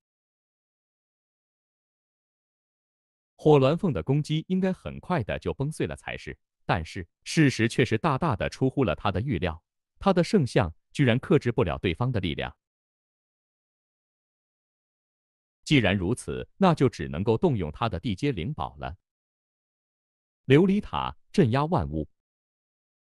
火鸾凤的攻击应该很快的就崩碎了才是。但是事实却是大大的出乎了他的预料，他的圣像居然克制不了对方的力量。既然如此，那就只能够动用他的地阶灵宝了。琉璃塔镇压万物，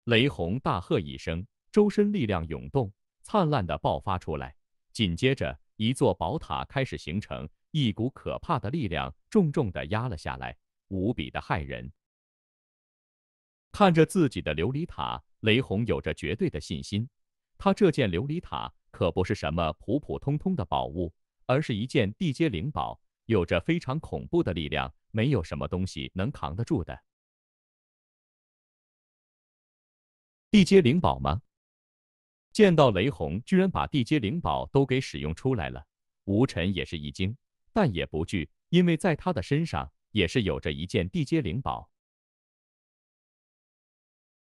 雷洪大喝一声，周身力量涌动，灿烂的爆发出来。紧接着，一座宝塔开始形成，一股可怕的力量重重的压了下来，无比的骇人。看着自己的琉璃塔，雷红有着绝对的信心。他这件琉璃塔可不是什么普普通通的宝物，而是一件地阶灵宝，有着非常恐怖的力量，没有什么东西能扛得住的。地阶灵宝吗？见到雷红居然把地阶灵宝都给使用出来了，吴尘也是一惊，但也不惧，因为在他的身上也是有着一件地阶灵宝。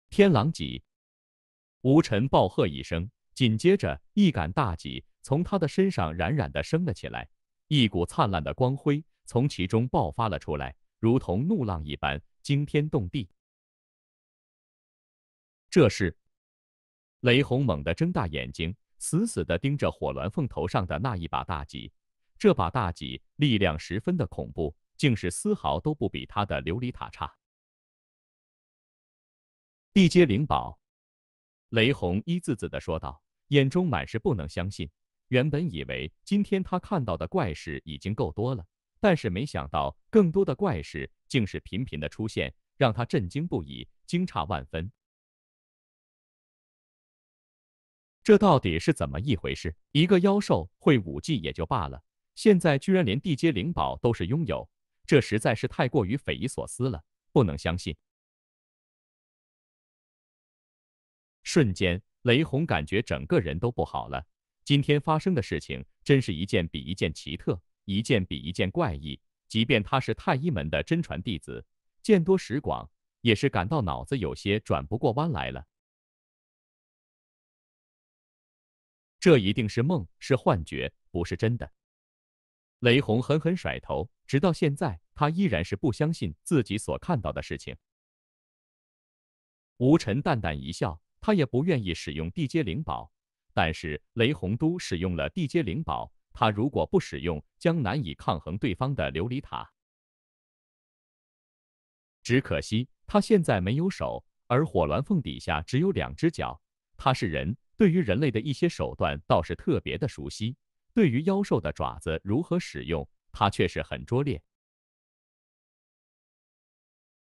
天狼戟！吴辰暴喝一声，紧接着一杆大戟从他的身上冉冉的升了起来，一股灿烂的光辉从其中爆发了出来，如同怒浪一般，惊天动地。这是雷轰猛地睁大眼睛，死死的盯着火鸾凤头上的那一把大戟。这把大戟力量十分的恐怖，竟是丝毫都不比他的琉璃塔差。地阶灵宝，雷红一字字的说道，眼中满是不能相信。原本以为今天他看到的怪事已经够多了，但是没想到更多的怪事竟是频频的出现，让他震惊不已，惊诧万分。这到底是怎么一回事？一个妖兽会武技也就罢了，现在居然连地阶灵宝都是拥有，这实在是太过于匪夷所思了，不能相信。瞬间，雷洪感觉整个人都不好了。今天发生的事情真是一件比一件奇特，一件比一件怪异。即便他是太医门的真传弟子，见多识广，也是感到脑子有些转不过弯来了。这一定是梦，是幻觉，不是真的。雷红狠狠甩头，直到现在，他依然是不相信自己所看到的事情。吴辰淡淡一笑。他也不愿意使用地阶灵宝，但是雷洪都使用了地阶灵宝。他如果不使用，将难以抗衡对方的琉璃塔。只可惜他现在没有手，而火鸾凤底下只有两只脚。他是人，对于人类的一些手段倒是特别的熟悉，对于妖兽的爪子如何使用，他却是很拙劣。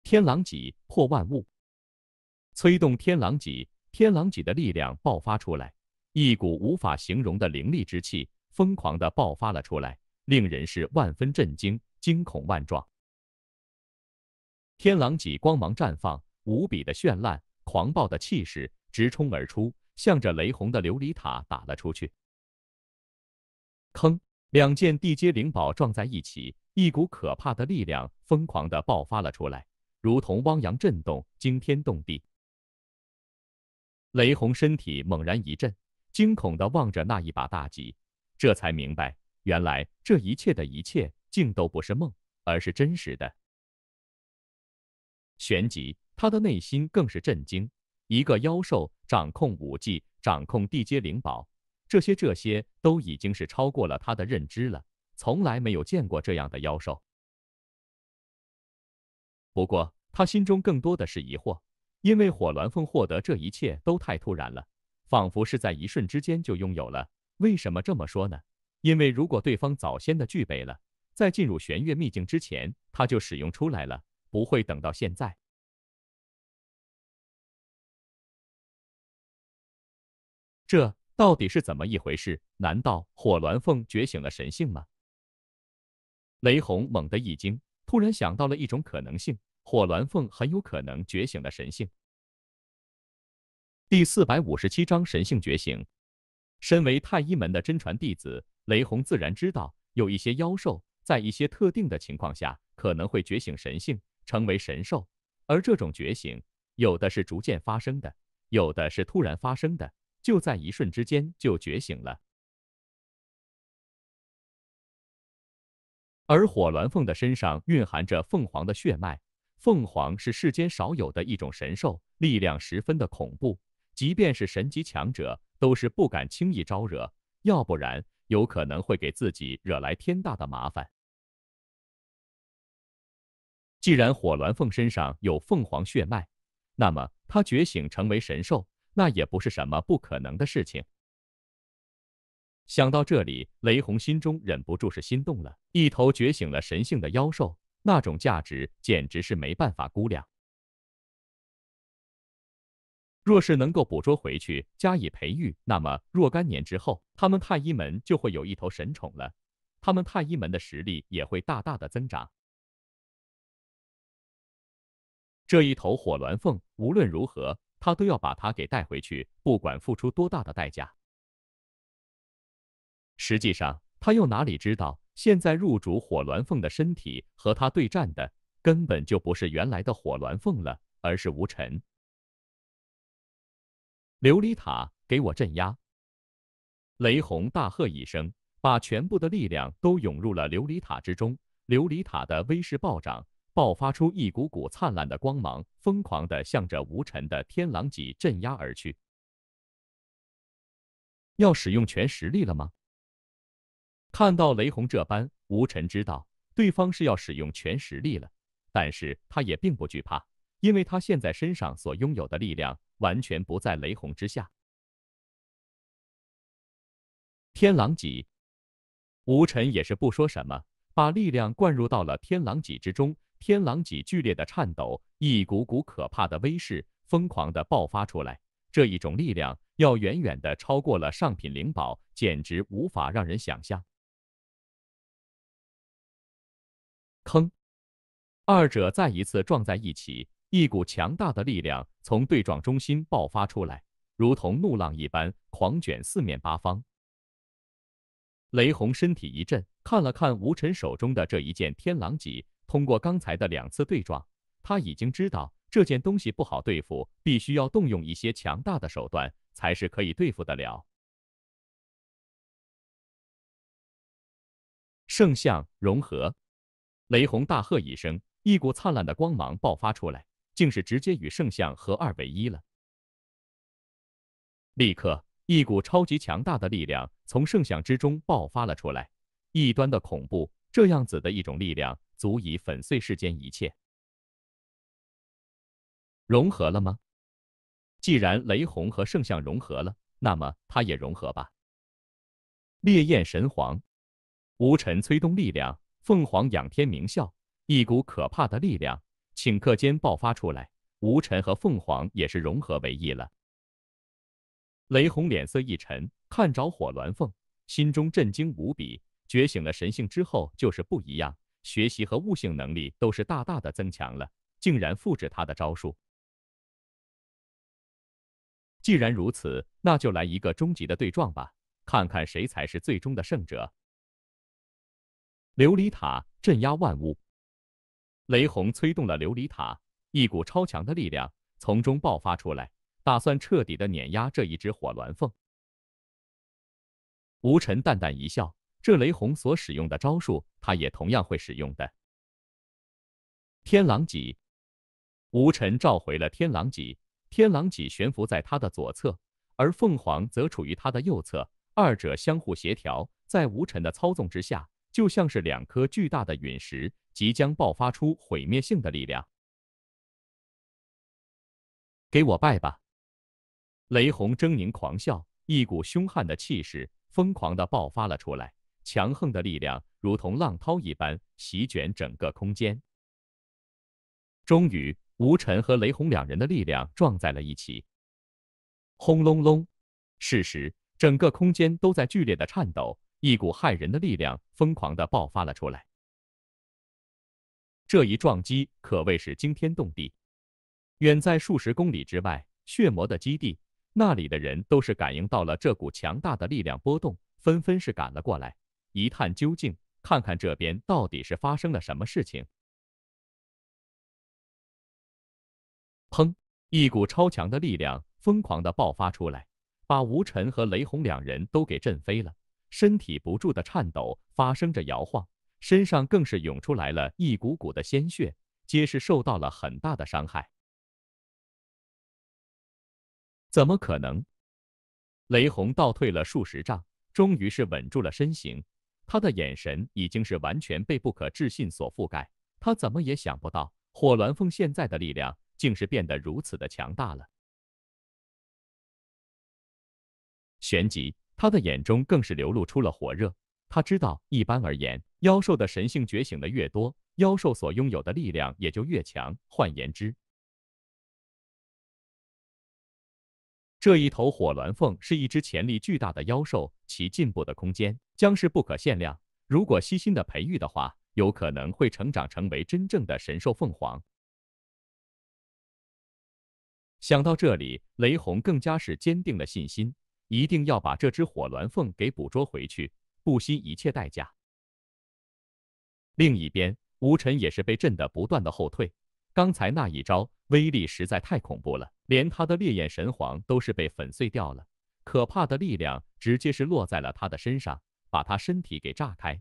天狼戟破万物，催动天狼戟。天狼戟的力量爆发出来，一股无法形容的凌厉之气疯狂的爆发了出来，令人是万分震惊、惊恐万状。天狼戟光芒绽放，无比的绚烂，狂暴的气势直冲而出，向着雷红的琉璃塔打了出去。砰！两件地阶灵宝撞在一起，一股可怕的力量疯狂的爆发了出来，如同汪洋震动，惊天动地。雷红身体猛然一震，惊恐地望着那一把大戟，这才明白，原来这一切的一切竟都不是梦，而是真实的。旋即，他的内心更是震惊：一个妖兽掌控武技，掌控地阶灵宝，这些这些都已经是超过了他的认知了，从来没有见过这样的妖兽。不过，他心中更多的是疑惑。因为火鸾凤获得这一切都太突然了，仿佛是在一瞬之间就拥有了。为什么这么说呢？因为如果对方早先的具备了，在进入玄月秘境之前，他就使用出来了，不会等到现在。这到底是怎么一回事？难道火鸾凤觉醒了神性吗？雷红猛地一惊，突然想到了一种可能性。火鸾凤很有可能觉醒了神性。第四百五十七章神性觉醒。身为太一门的真传弟子，雷洪自然知道，有一些妖兽在一些特定的情况下，可能会觉醒神性，成为神兽。而这种觉醒，有的是逐渐发生的，有的是突然发生的，就在一瞬之间就觉醒了。而火鸾凤的身上蕴含着凤凰的血脉。凤凰是世间少有的一种神兽，力量十分的恐怖，即便是神级强者都是不敢轻易招惹，要不然有可能会给自己惹来天大的麻烦。既然火鸾凤身上有凤凰血脉，那么它觉醒成为神兽，那也不是什么不可能的事情。想到这里，雷红心中忍不住是心动了，一头觉醒了神性的妖兽。那种价值简直是没办法估量。若是能够捕捉回去加以培育，那么若干年之后，他们太医门就会有一头神宠了，他们太医门的实力也会大大的增长。这一头火鸾凤，无论如何，他都要把它给带回去，不管付出多大的代价。实际上，他又哪里知道？现在入主火鸾凤的身体和他对战的，根本就不是原来的火鸾凤了，而是无尘。琉璃塔，给我镇压！雷洪大喝一声，把全部的力量都涌入了琉璃塔之中，琉璃塔的威势暴涨，爆发出一股股灿烂的光芒，疯狂的向着无尘的天狼戟镇压而去。要使用全实力了吗？看到雷洪这般，吴辰知道对方是要使用全实力了，但是他也并不惧怕，因为他现在身上所拥有的力量完全不在雷洪之下。天狼戟，吴辰也是不说什么，把力量灌入到了天狼戟之中，天狼戟剧烈的颤抖，一股股可怕的威势疯狂的爆发出来，这一种力量要远远的超过了上品灵宝，简直无法让人想象。坑。二者再一次撞在一起，一股强大的力量从对撞中心爆发出来，如同怒浪一般狂卷四面八方。雷轰身体一震，看了看吴辰手中的这一件天狼戟，通过刚才的两次对撞，他已经知道这件东西不好对付，必须要动用一些强大的手段，才是可以对付得了。圣象融合。雷轰大喝一声，一股灿烂的光芒爆发出来，竟是直接与圣像合二为一了。立刻，一股超级强大的力量从圣像之中爆发了出来，异端的恐怖，这样子的一种力量足以粉碎世间一切。融合了吗？既然雷洪和圣像融合了，那么他也融合吧。烈焰神皇，无尘催动力量。凤凰仰天鸣啸，一股可怕的力量顷刻间爆发出来。吴尘和凤凰也是融合为一了。雷轰脸色一沉，看着火鸾凤，心中震惊无比。觉醒了神性之后，就是不一样，学习和悟性能力都是大大的增强了，竟然复制他的招数。既然如此，那就来一个终极的对撞吧，看看谁才是最终的胜者。琉璃塔镇压万物，雷洪催动了琉璃塔，一股超强的力量从中爆发出来，打算彻底的碾压这一只火鸾凤。吴尘淡淡一笑，这雷洪所使用的招数，他也同样会使用的。天狼戟，吴尘召回了天狼戟，天狼戟悬浮在他的左侧，而凤凰则处于他的右侧，二者相互协调，在吴尘的操纵之下。就像是两颗巨大的陨石即将爆发出毁灭性的力量，给我拜吧！雷轰狰狞狂笑，一股凶悍的气势疯狂地爆发了出来，强横的力量如同浪涛一般席卷整个空间。终于，吴尘和雷轰两人的力量撞在了一起，轰隆隆！事时，整个空间都在剧烈的颤抖。一股骇人的力量疯狂的爆发了出来，这一撞击可谓是惊天动地。远在数十公里之外，血魔的基地那里的人都是感应到了这股强大的力量波动，纷纷是赶了过来，一探究竟，看看这边到底是发生了什么事情。砰！一股超强的力量疯狂的爆发出来，把吴晨和雷红两人都给震飞了。身体不住的颤抖，发生着摇晃，身上更是涌出来了一股股的鲜血，皆是受到了很大的伤害。怎么可能？雷红倒退了数十丈，终于是稳住了身形。他的眼神已经是完全被不可置信所覆盖。他怎么也想不到，火鸾凤现在的力量竟是变得如此的强大了。旋即。他的眼中更是流露出了火热。他知道，一般而言，妖兽的神性觉醒的越多，妖兽所拥有的力量也就越强。换言之，这一头火鸾凤是一只潜力巨大的妖兽，其进步的空间将是不可限量。如果悉心的培育的话，有可能会成长成为真正的神兽凤凰。想到这里，雷红更加是坚定了信心。一定要把这只火鸾凤给捕捉回去，不惜一切代价。另一边，吴尘也是被震得不断的后退。刚才那一招威力实在太恐怖了，连他的烈焰神皇都是被粉碎掉了。可怕的力量直接是落在了他的身上，把他身体给炸开，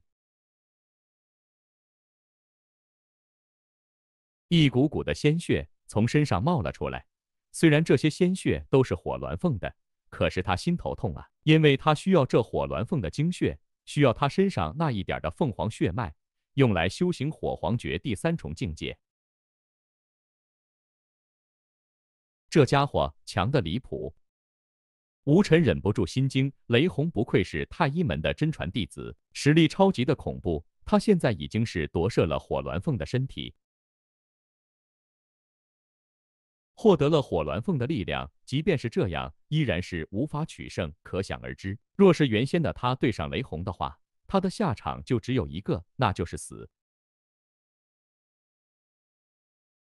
一股股的鲜血从身上冒了出来。虽然这些鲜血都是火鸾凤的。可是他心头痛啊，因为他需要这火鸾凤的精血，需要他身上那一点的凤凰血脉，用来修行火皇诀第三重境界。这家伙强的离谱，吴尘忍不住心惊。雷红不愧是太医门的真传弟子，实力超级的恐怖。他现在已经是夺舍了火鸾凤的身体。获得了火鸾凤的力量，即便是这样，依然是无法取胜。可想而知，若是原先的他对上雷红的话，他的下场就只有一个，那就是死。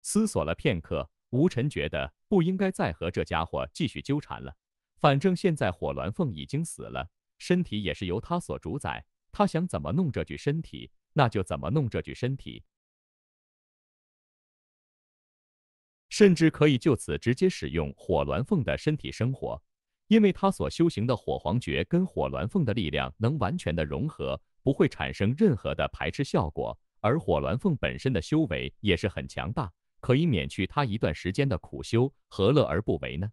思索了片刻，吴晨觉得不应该再和这家伙继续纠缠了。反正现在火鸾凤已经死了，身体也是由他所主宰，他想怎么弄这具身体，那就怎么弄这具身体。甚至可以就此直接使用火鸾凤的身体生活，因为他所修行的火皇诀跟火鸾凤的力量能完全的融合，不会产生任何的排斥效果。而火鸾凤本身的修为也是很强大，可以免去他一段时间的苦修，何乐而不为呢？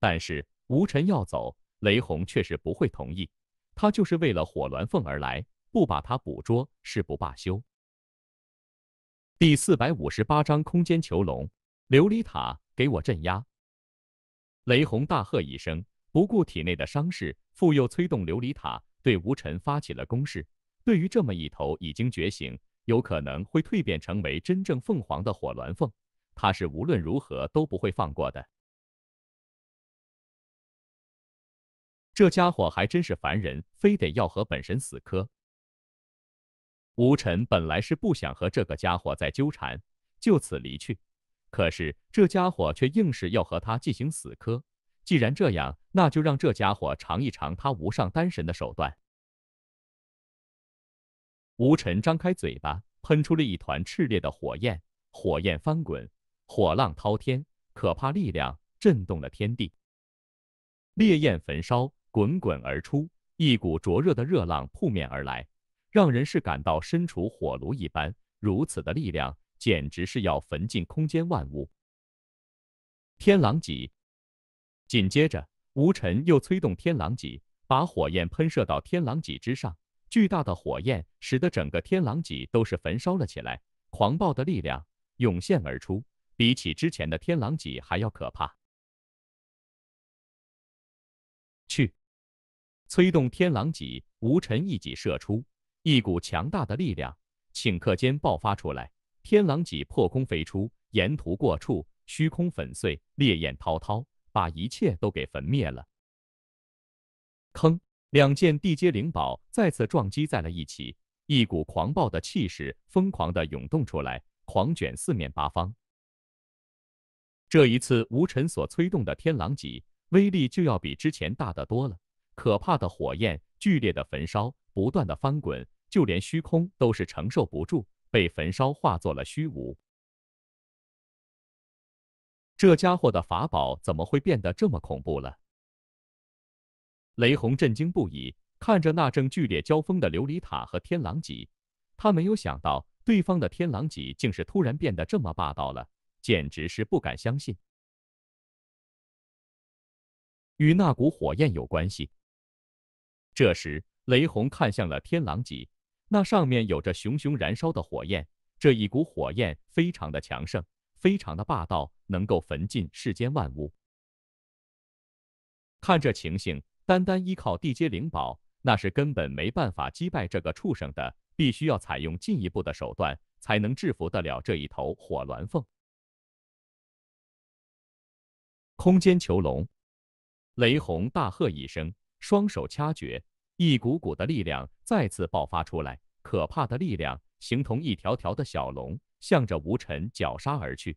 但是吴尘要走，雷洪却是不会同意。他就是为了火鸾凤而来，不把他捕捉，誓不罢休。第四百五十八章空间囚笼。琉璃塔，给我镇压！雷洪大喝一声，不顾体内的伤势，复又催动琉璃塔，对吴尘发起了攻势。对于这么一头已经觉醒，有可能会蜕变成为真正凤凰的火鸾凤，他是无论如何都不会放过的。这家伙还真是烦人，非得要和本神死磕。吴晨本来是不想和这个家伙再纠缠，就此离去。可是这家伙却硬是要和他进行死磕。既然这样，那就让这家伙尝一尝他无上丹神的手段。吴晨张开嘴巴，喷出了一团炽烈的火焰，火焰翻滚，火浪滔天，可怕力量震动了天地。烈焰焚烧，滚滚而出，一股灼热的热浪扑面而来。让人是感到身处火炉一般，如此的力量简直是要焚尽空间万物。天狼戟，紧接着吴尘又催动天狼戟，把火焰喷射到天狼戟之上，巨大的火焰使得整个天狼戟都是焚烧了起来，狂暴的力量涌现而出，比起之前的天狼戟还要可怕。去，催动天狼戟，吴尘一戟射出。一股强大的力量顷刻间爆发出来，天狼戟破空飞出，沿途过处虚空粉碎，烈焰滔滔，把一切都给焚灭了。砰！两件地阶灵宝再次撞击在了一起，一股狂暴的气势疯狂的涌动出来，狂卷四面八方。这一次，吴尘所催动的天狼戟威力就要比之前大得多了，可怕的火焰剧烈的焚烧。不断的翻滚，就连虚空都是承受不住，被焚烧化作了虚无。这家伙的法宝怎么会变得这么恐怖了？雷红震惊不已，看着那正剧烈交锋的琉璃塔和天狼戟，他没有想到对方的天狼戟竟是突然变得这么霸道了，简直是不敢相信。与那股火焰有关系。这时。雷轰看向了天狼戟，那上面有着熊熊燃烧的火焰，这一股火焰非常的强盛，非常的霸道，能够焚尽世间万物。看这情形，单单依靠地阶灵宝，那是根本没办法击败这个畜生的，必须要采用进一步的手段，才能制服得了这一头火鸾凤。空间囚笼，雷红大喝一声，双手掐诀。一股股的力量再次爆发出来，可怕的力量形同一条条的小龙，向着吴尘绞杀而去。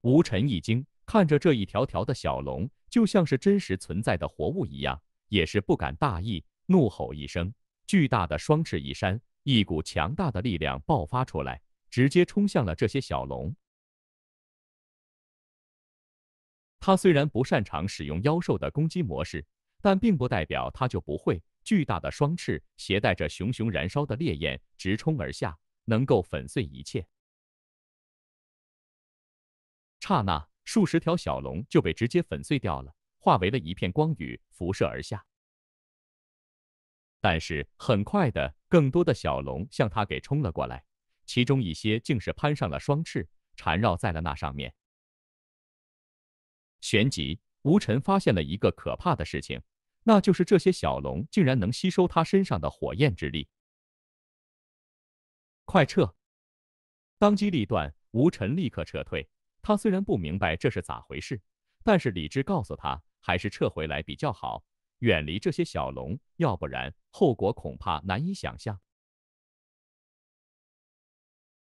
吴尘一惊，看着这一条条的小龙，就像是真实存在的活物一样，也是不敢大意，怒吼一声，巨大的双翅一扇，一股强大的力量爆发出来，直接冲向了这些小龙。他虽然不擅长使用妖兽的攻击模式。但并不代表它就不会。巨大的双翅携带着熊熊燃烧的烈焰直冲而下，能够粉碎一切。刹那，数十条小龙就被直接粉碎掉了，化为了一片光雨辐射而下。但是很快的，更多的小龙向他给冲了过来，其中一些竟是攀上了双翅，缠绕在了那上面。旋即，吴尘发现了一个可怕的事情。那就是这些小龙竟然能吸收他身上的火焰之力！快撤！当机立断，吴尘立刻撤退。他虽然不明白这是咋回事，但是理智告诉他，还是撤回来比较好，远离这些小龙，要不然后果恐怕难以想象。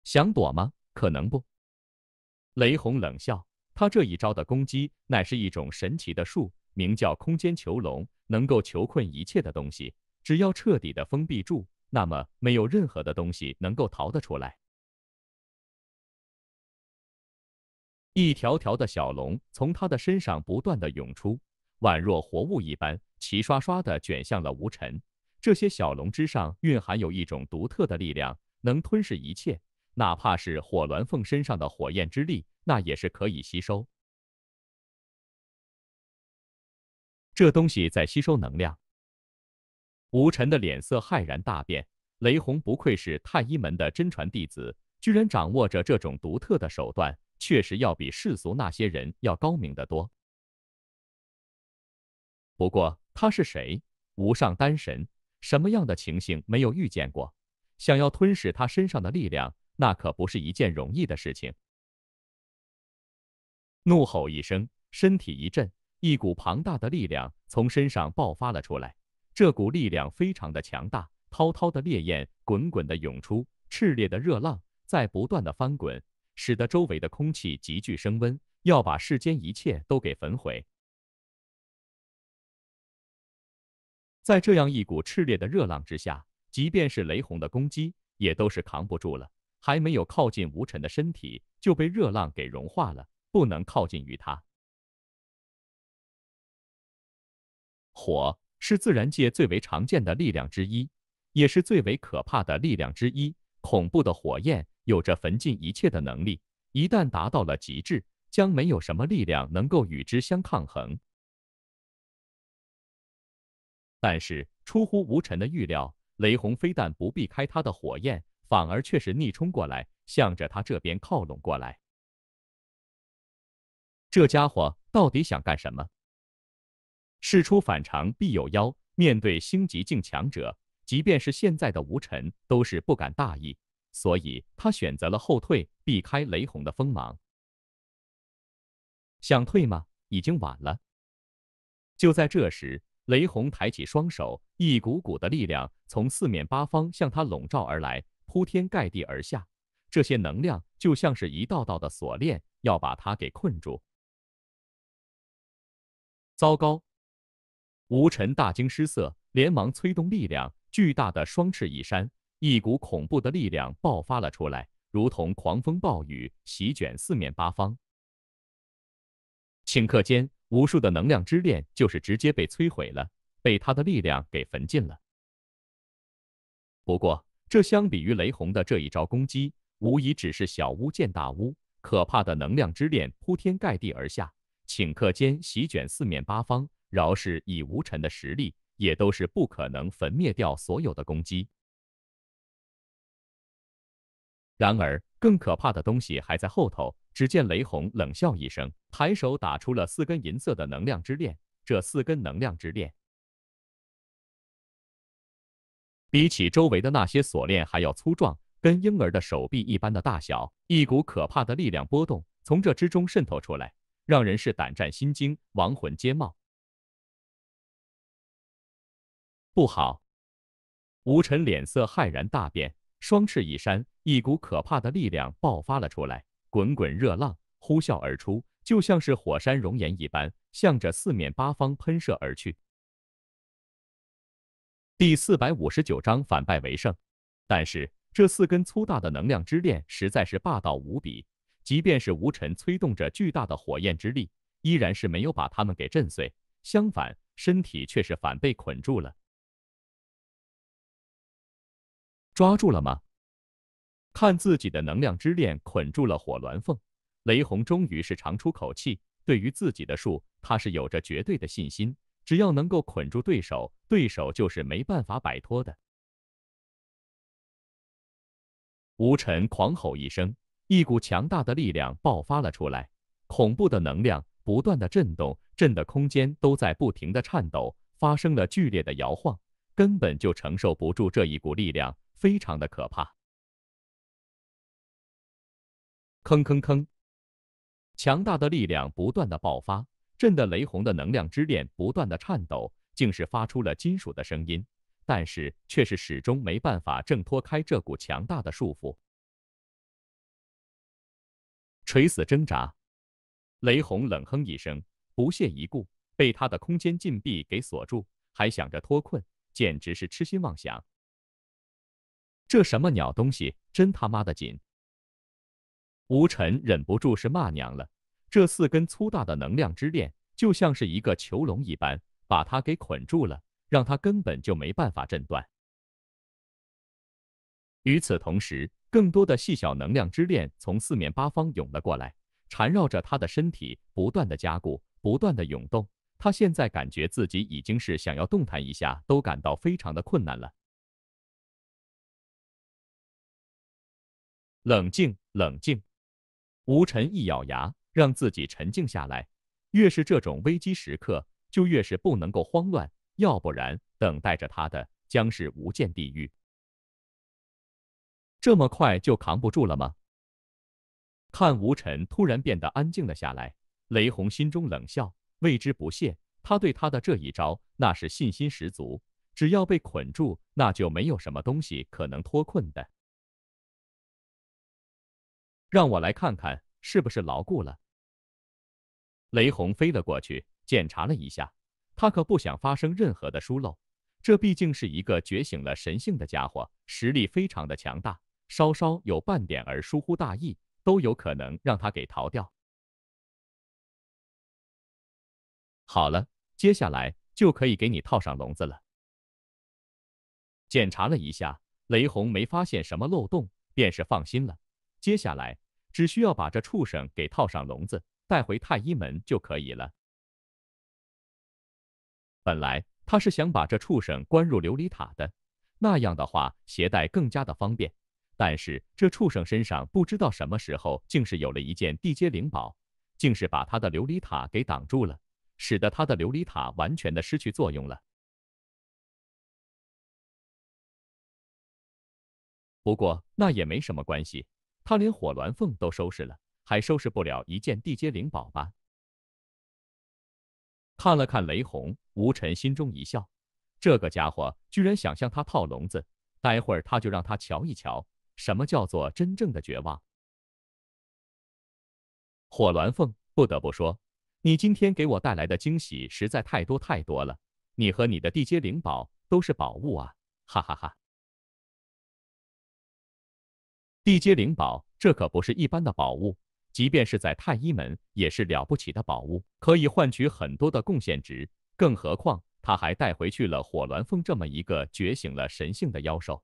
想躲吗？可能不。雷洪冷笑，他这一招的攻击乃是一种神奇的术。名叫空间囚笼，能够囚困一切的东西。只要彻底的封闭住，那么没有任何的东西能够逃得出来。一条条的小龙从他的身上不断的涌出，宛若活物一般，齐刷刷的卷向了无尘。这些小龙之上蕴含有一种独特的力量，能吞噬一切，哪怕是火鸾凤身上的火焰之力，那也是可以吸收。这东西在吸收能量。吴晨的脸色骇然大变，雷洪不愧是太医门的真传弟子，居然掌握着这种独特的手段，确实要比世俗那些人要高明得多。不过他是谁？无上丹神，什么样的情形没有遇见过？想要吞噬他身上的力量，那可不是一件容易的事情。怒吼一声，身体一震。一股庞大的力量从身上爆发了出来，这股力量非常的强大。滔滔的烈焰滚滚的涌出，炽烈的热浪在不断的翻滚，使得周围的空气急剧升温，要把世间一切都给焚毁。在这样一股炽烈的热浪之下，即便是雷轰的攻击也都是扛不住了。还没有靠近吴尘的身体，就被热浪给融化了，不能靠近于他。火是自然界最为常见的力量之一，也是最为可怕的力量之一。恐怖的火焰有着焚尽一切的能力，一旦达到了极致，将没有什么力量能够与之相抗衡。但是出乎吴尘的预料，雷虹非但不避开他的火焰，反而却是逆冲过来，向着他这边靠拢过来。这家伙到底想干什么？事出反常必有妖。面对星级境强者，即便是现在的吴尘，都是不敢大意，所以他选择了后退，避开雷红的锋芒。想退吗？已经晚了。就在这时，雷红抬起双手，一股股的力量从四面八方向他笼罩而来，铺天盖地而下。这些能量就像是一道道的锁链，要把他给困住。糟糕！吴尘大惊失色，连忙催动力量，巨大的双翅一扇，一股恐怖的力量爆发了出来，如同狂风暴雨，席卷四面八方。顷刻间，无数的能量之链就是直接被摧毁了，被他的力量给焚尽了。不过，这相比于雷红的这一招攻击，无疑只是小巫见大巫。可怕的能量之链铺天盖地而下，顷刻间席卷四面八方。饶是以吴尘的实力，也都是不可能焚灭掉所有的攻击。然而，更可怕的东西还在后头。只见雷红冷笑一声，抬手打出了四根银色的能量之链。这四根能量之链，比起周围的那些锁链还要粗壮，跟婴儿的手臂一般的大小。一股可怕的力量波动从这之中渗透出来，让人是胆战心惊，亡魂皆冒。不好！吴尘脸色骇然大变，双翅一扇，一股可怕的力量爆发了出来，滚滚热浪呼啸而出，就像是火山熔岩一般，向着四面八方喷射而去。第四百五十九章反败为胜。但是这四根粗大的能量之链实在是霸道无比，即便是吴晨催动着巨大的火焰之力，依然是没有把他们给震碎，相反，身体却是反被捆住了。抓住了吗？看自己的能量之链捆住了火鸾凤，雷红终于是长出口气。对于自己的术，他是有着绝对的信心。只要能够捆住对手，对手就是没办法摆脱的。吴尘狂吼一声，一股强大的力量爆发了出来，恐怖的能量不断的震动，震的空间都在不停的颤抖，发生了剧烈的摇晃，根本就承受不住这一股力量。非常的可怕，坑坑坑！强大的力量不断的爆发，震得雷红的能量之链不断的颤抖，竟是发出了金属的声音。但是，却是始终没办法挣脱开这股强大的束缚。垂死挣扎，雷红冷哼一声，不屑一顾，被他的空间禁闭给锁住，还想着脱困，简直是痴心妄想。这什么鸟东西，真他妈的紧！吴尘忍不住是骂娘了。这四根粗大的能量之链就像是一个囚笼一般，把他给捆住了，让他根本就没办法震断。与此同时，更多的细小能量之链从四面八方涌了过来，缠绕着他的身体，不断的加固，不断的涌动。他现在感觉自己已经是想要动弹一下，都感到非常的困难了。冷静，冷静！吴晨一咬牙，让自己沉静下来。越是这种危机时刻，就越是不能够慌乱，要不然等待着他的将是无间地狱。这么快就扛不住了吗？看吴晨突然变得安静了下来，雷红心中冷笑，为之不屑。他对他的这一招那是信心十足，只要被捆住，那就没有什么东西可能脱困的。让我来看看是不是牢固了。雷红飞了过去检查了一下，他可不想发生任何的疏漏。这毕竟是一个觉醒了神性的家伙，实力非常的强大，稍稍有半点儿疏忽大意，都有可能让他给逃掉。好了，接下来就可以给你套上笼子了。检查了一下，雷红没发现什么漏洞，便是放心了。接下来只需要把这畜生给套上笼子，带回太医门就可以了。本来他是想把这畜生关入琉璃塔的，那样的话携带更加的方便。但是这畜生身上不知道什么时候竟是有了一件地阶灵宝，竟是把他的琉璃塔给挡住了，使得他的琉璃塔完全的失去作用了。不过那也没什么关系。他连火鸾凤都收拾了，还收拾不了一件地阶灵宝吧？看了看雷红，吴辰心中一笑，这个家伙居然想向他套笼子，待会儿他就让他瞧一瞧，什么叫做真正的绝望。火鸾凤，不得不说，你今天给我带来的惊喜实在太多太多了，你和你的地阶灵宝都是宝物啊！哈哈哈。地阶灵宝，这可不是一般的宝物，即便是在太医门，也是了不起的宝物，可以换取很多的贡献值。更何况他还带回去了火鸾凤这么一个觉醒了神性的妖兽，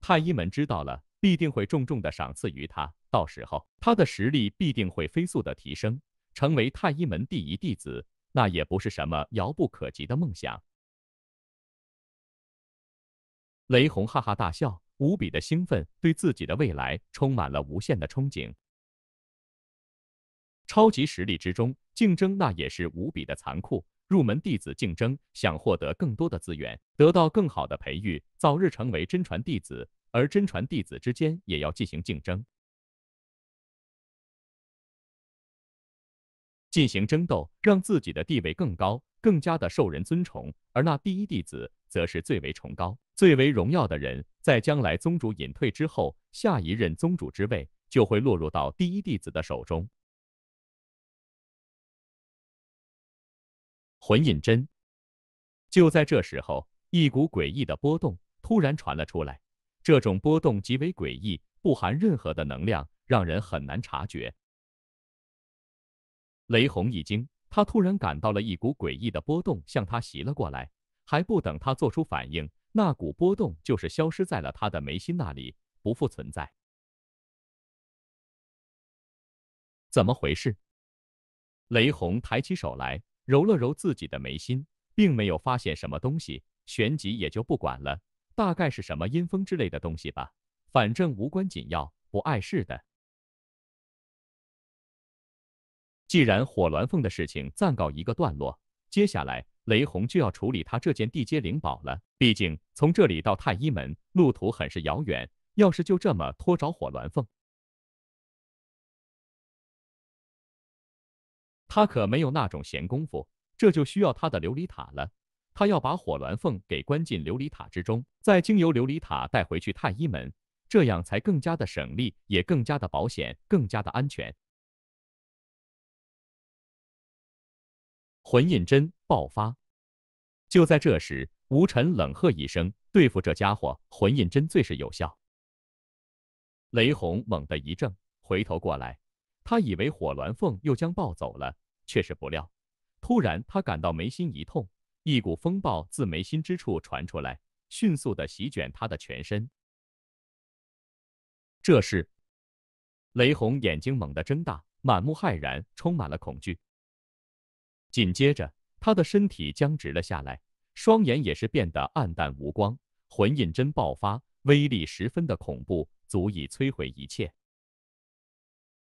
太医门知道了，必定会重重的赏赐于他。到时候，他的实力必定会飞速的提升，成为太医门第一弟子，那也不是什么遥不可及的梦想。雷洪哈哈大笑，无比的兴奋，对自己的未来充满了无限的憧憬。超级实力之中竞争，那也是无比的残酷。入门弟子竞争，想获得更多的资源，得到更好的培育，早日成为真传弟子；而真传弟子之间也要进行竞争，进行争斗，让自己的地位更高，更加的受人尊崇。而那第一弟子，则是最为崇高。最为荣耀的人，在将来宗主隐退之后，下一任宗主之位就会落入到第一弟子的手中。魂印针。就在这时候，一股诡异的波动突然传了出来。这种波动极为诡异，不含任何的能量，让人很难察觉。雷洪一惊，他突然感到了一股诡异的波动向他袭了过来，还不等他做出反应。那股波动就是消失在了他的眉心那里，不复存在。怎么回事？雷红抬起手来，揉了揉自己的眉心，并没有发现什么东西，旋即也就不管了。大概是什么阴风之类的东西吧，反正无关紧要，不碍事的。既然火鸾凤的事情暂告一个段落，接下来。雷洪就要处理他这件地阶灵宝了，毕竟从这里到太医门路途很是遥远，要是就这么拖着火鸾凤，他可没有那种闲工夫。这就需要他的琉璃塔了，他要把火鸾凤给关进琉璃塔之中，再经由琉璃塔带回去太医门，这样才更加的省力，也更加的保险，更加的安全。魂印针爆发！就在这时，吴尘冷喝一声：“对付这家伙，魂印针最是有效。”雷红猛地一怔，回头过来，他以为火鸾凤又将暴走了，却是不料，突然他感到眉心一痛，一股风暴自眉心之处传出来，迅速的席卷他的全身。这时，雷红眼睛猛地睁大，满目骇然，充满了恐惧。紧接着，他的身体僵直了下来，双眼也是变得暗淡无光。魂印针爆发，威力十分的恐怖，足以摧毁一切。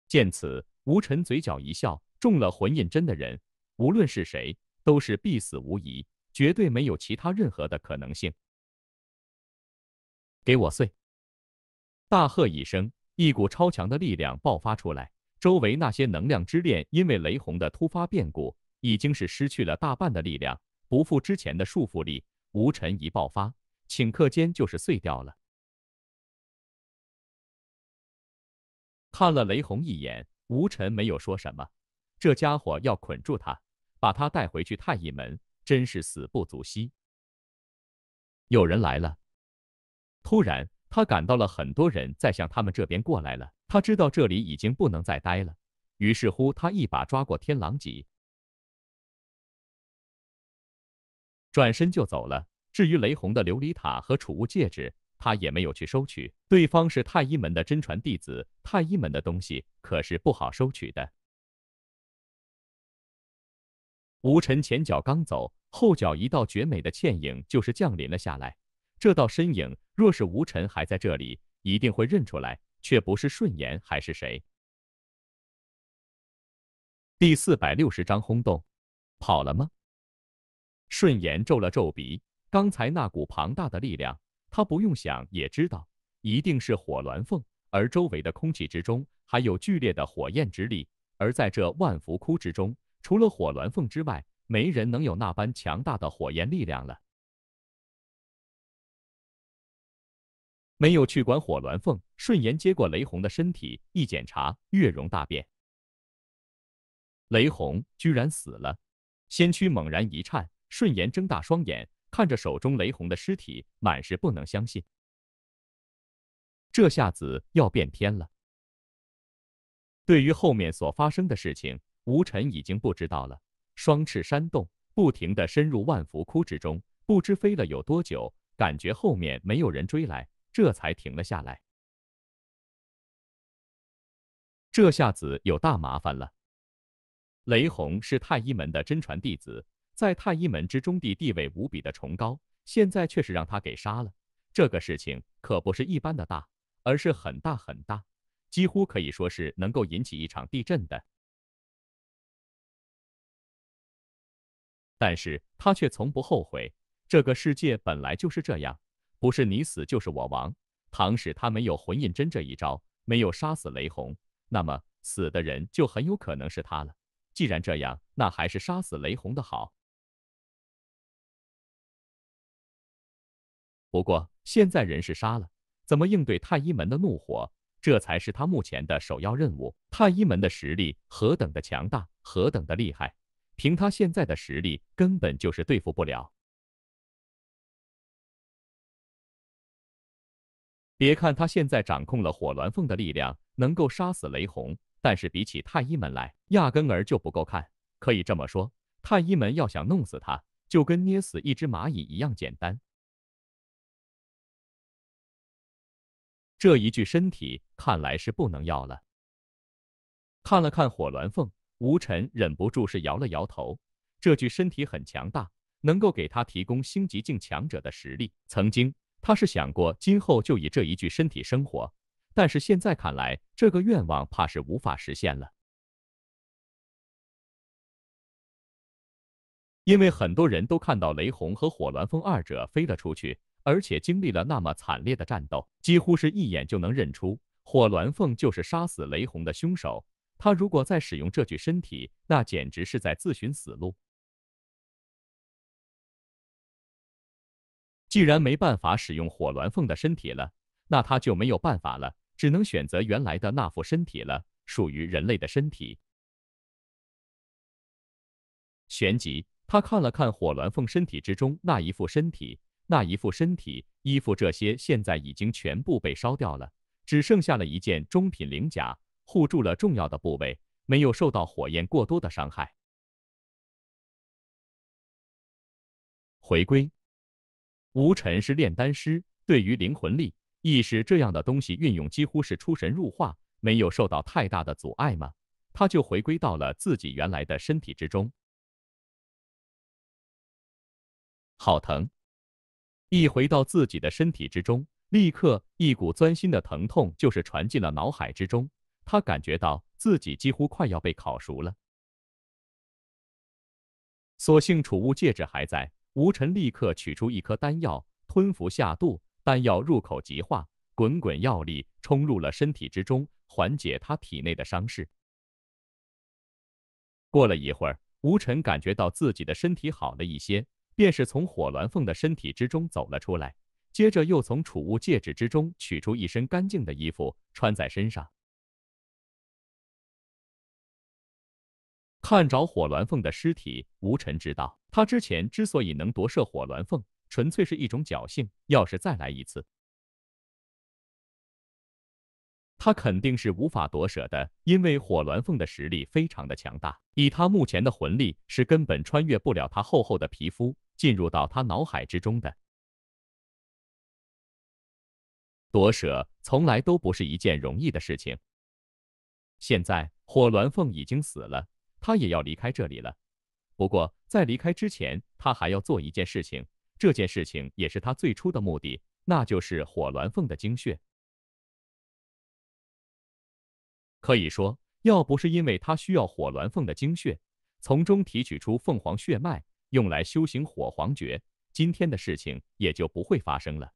见此，吴尘嘴角一笑：，中了魂印针的人，无论是谁，都是必死无疑，绝对没有其他任何的可能性。给我碎！大喝一声，一股超强的力量爆发出来，周围那些能量之链因为雷洪的突发变故。已经是失去了大半的力量，不负之前的束缚力。吴尘一爆发，顷刻间就是碎掉了。看了雷红一眼，吴尘没有说什么。这家伙要捆住他，把他带回去太乙门，真是死不足惜。有人来了，突然他感到了很多人在向他们这边过来了。他知道这里已经不能再待了，于是乎他一把抓过天狼戟。转身就走了。至于雷红的琉璃塔和储物戒指，他也没有去收取。对方是太医门的真传弟子，太医门的东西可是不好收取的。吴辰前脚刚走，后脚一道绝美的倩影就是降临了下来。这道身影，若是吴辰还在这里，一定会认出来，却不是顺言还是谁？第四百六十章轰动，跑了吗？顺延皱了皱鼻，刚才那股庞大的力量，他不用想也知道，一定是火鸾凤。而周围的空气之中，还有剧烈的火焰之力。而在这万福窟之中，除了火鸾凤之外，没人能有那般强大的火焰力量了。没有去管火鸾凤，顺延接过雷红的身体，一检查，月容大变，雷红居然死了。先躯猛然一颤。顺延睁大双眼，看着手中雷红的尸体，满是不能相信。这下子要变天了。对于后面所发生的事情，吴尘已经不知道了。双翅扇动，不停的深入万福窟之中，不知飞了有多久，感觉后面没有人追来，这才停了下来。这下子有大麻烦了。雷红是太医门的真传弟子。在太医门之中的地位无比的崇高，现在却是让他给杀了。这个事情可不是一般的大，而是很大很大，几乎可以说是能够引起一场地震的。但是他却从不后悔。这个世界本来就是这样，不是你死就是我亡。倘使他没有魂印针这一招，没有杀死雷红，那么死的人就很有可能是他了。既然这样，那还是杀死雷红的好。不过现在人是杀了，怎么应对太医门的怒火？这才是他目前的首要任务。太医门的实力何等的强大，何等的厉害，凭他现在的实力根本就是对付不了。别看他现在掌控了火鸾凤的力量，能够杀死雷红，但是比起太医门来，压根儿就不够看。可以这么说，太医门要想弄死他，就跟捏死一只蚂蚁一样简单。这一具身体看来是不能要了。看了看火鸾凤，吴辰忍不住是摇了摇头。这具身体很强大，能够给他提供星级境强者的实力。曾经他是想过今后就以这一具身体生活，但是现在看来，这个愿望怕是无法实现了。因为很多人都看到雷红和火鸾凤二者飞了出去。而且经历了那么惨烈的战斗，几乎是一眼就能认出火鸾凤就是杀死雷红的凶手。他如果再使用这具身体，那简直是在自寻死路。既然没办法使用火鸾凤的身体了，那他就没有办法了，只能选择原来的那副身体了，属于人类的身体。旋即，他看了看火鸾凤身体之中那一副身体。那一副身体衣服这些现在已经全部被烧掉了，只剩下了一件中品灵甲护住了重要的部位，没有受到火焰过多的伤害。回归，吴尘是炼丹师，对于灵魂力、意识这样的东西运用几乎是出神入化，没有受到太大的阻碍吗？他就回归到了自己原来的身体之中。好疼。一回到自己的身体之中，立刻一股钻心的疼痛就是传进了脑海之中。他感觉到自己几乎快要被烤熟了。所幸储物戒指还在，吴晨立刻取出一颗丹药吞服下肚，丹药入口即化，滚滚药力冲入了身体之中，缓解他体内的伤势。过了一会儿，吴晨感觉到自己的身体好了一些。便是从火鸾凤的身体之中走了出来，接着又从储物戒指之中取出一身干净的衣服穿在身上。看着火鸾凤的尸体，吴尘知道他之前之所以能夺舍火鸾凤，纯粹是一种侥幸。要是再来一次，他肯定是无法夺舍的，因为火鸾凤的实力非常的强大，以他目前的魂力是根本穿越不了他厚厚的皮肤。进入到他脑海之中的夺舍，从来都不是一件容易的事情。现在火鸾凤已经死了，他也要离开这里了。不过在离开之前，他还要做一件事情，这件事情也是他最初的目的，那就是火鸾凤的精血。可以说，要不是因为他需要火鸾凤的精血，从中提取出凤凰血脉。用来修行火皇诀，今天的事情也就不会发生了。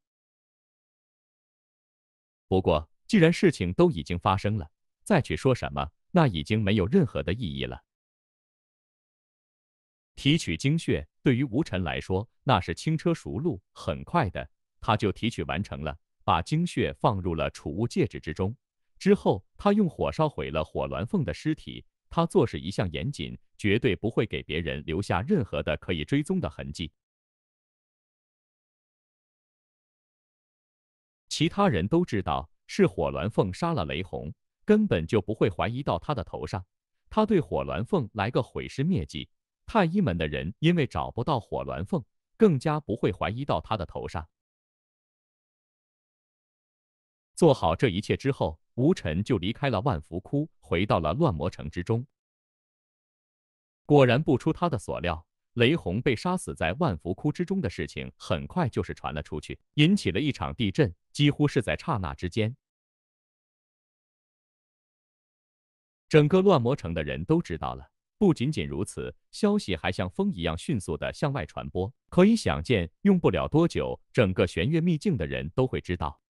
不过，既然事情都已经发生了，再去说什么，那已经没有任何的意义了。提取精血对于吴辰来说那是轻车熟路，很快的他就提取完成了，把精血放入了储物戒指之中。之后，他用火烧毁了火鸾凤的尸体。他做事一向严谨，绝对不会给别人留下任何的可以追踪的痕迹。其他人都知道是火鸾凤杀了雷红，根本就不会怀疑到他的头上。他对火鸾凤来个毁尸灭迹，太医门的人因为找不到火鸾凤，更加不会怀疑到他的头上。做好这一切之后。吴辰就离开了万福窟，回到了乱魔城之中。果然不出他的所料，雷红被杀死在万福窟之中的事情很快就是传了出去，引起了一场地震，几乎是在刹那之间，整个乱魔城的人都知道了。不仅仅如此，消息还像风一样迅速的向外传播。可以想见，用不了多久，整个玄月秘境的人都会知道。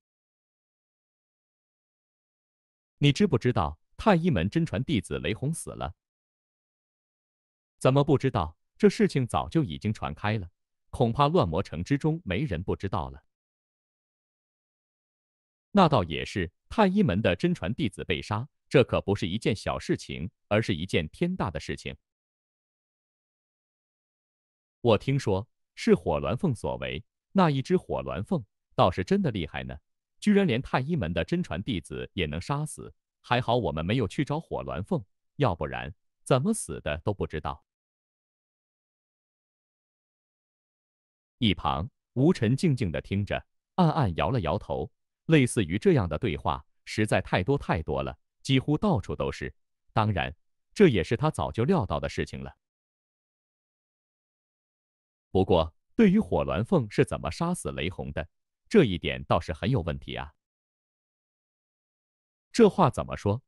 你知不知道太一门真传弟子雷洪死了？怎么不知道？这事情早就已经传开了，恐怕乱魔城之中没人不知道了。那倒也是，太一门的真传弟子被杀，这可不是一件小事情，而是一件天大的事情。我听说是火鸾凤所为，那一只火鸾凤倒是真的厉害呢。居然连太医门的真传弟子也能杀死，还好我们没有去找火鸾凤，要不然怎么死的都不知道。一旁，吴尘静静的听着，暗暗摇了摇头。类似于这样的对话，实在太多太多了，几乎到处都是。当然，这也是他早就料到的事情了。不过，对于火鸾凤是怎么杀死雷红的？这一点倒是很有问题啊！这话怎么说？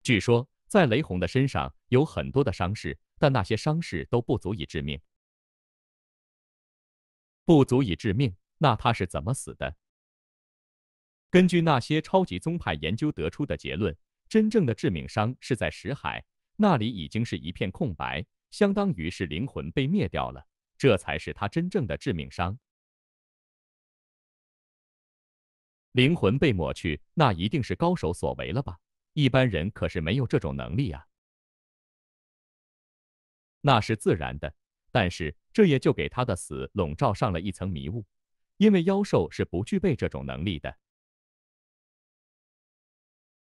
据说在雷红的身上有很多的伤势，但那些伤势都不足以致命。不足以致命？那他是怎么死的？根据那些超级宗派研究得出的结论，真正的致命伤是在石海，那里已经是一片空白，相当于是灵魂被灭掉了，这才是他真正的致命伤。灵魂被抹去，那一定是高手所为了吧？一般人可是没有这种能力啊。那是自然的，但是这也就给他的死笼罩上了一层迷雾，因为妖兽是不具备这种能力的。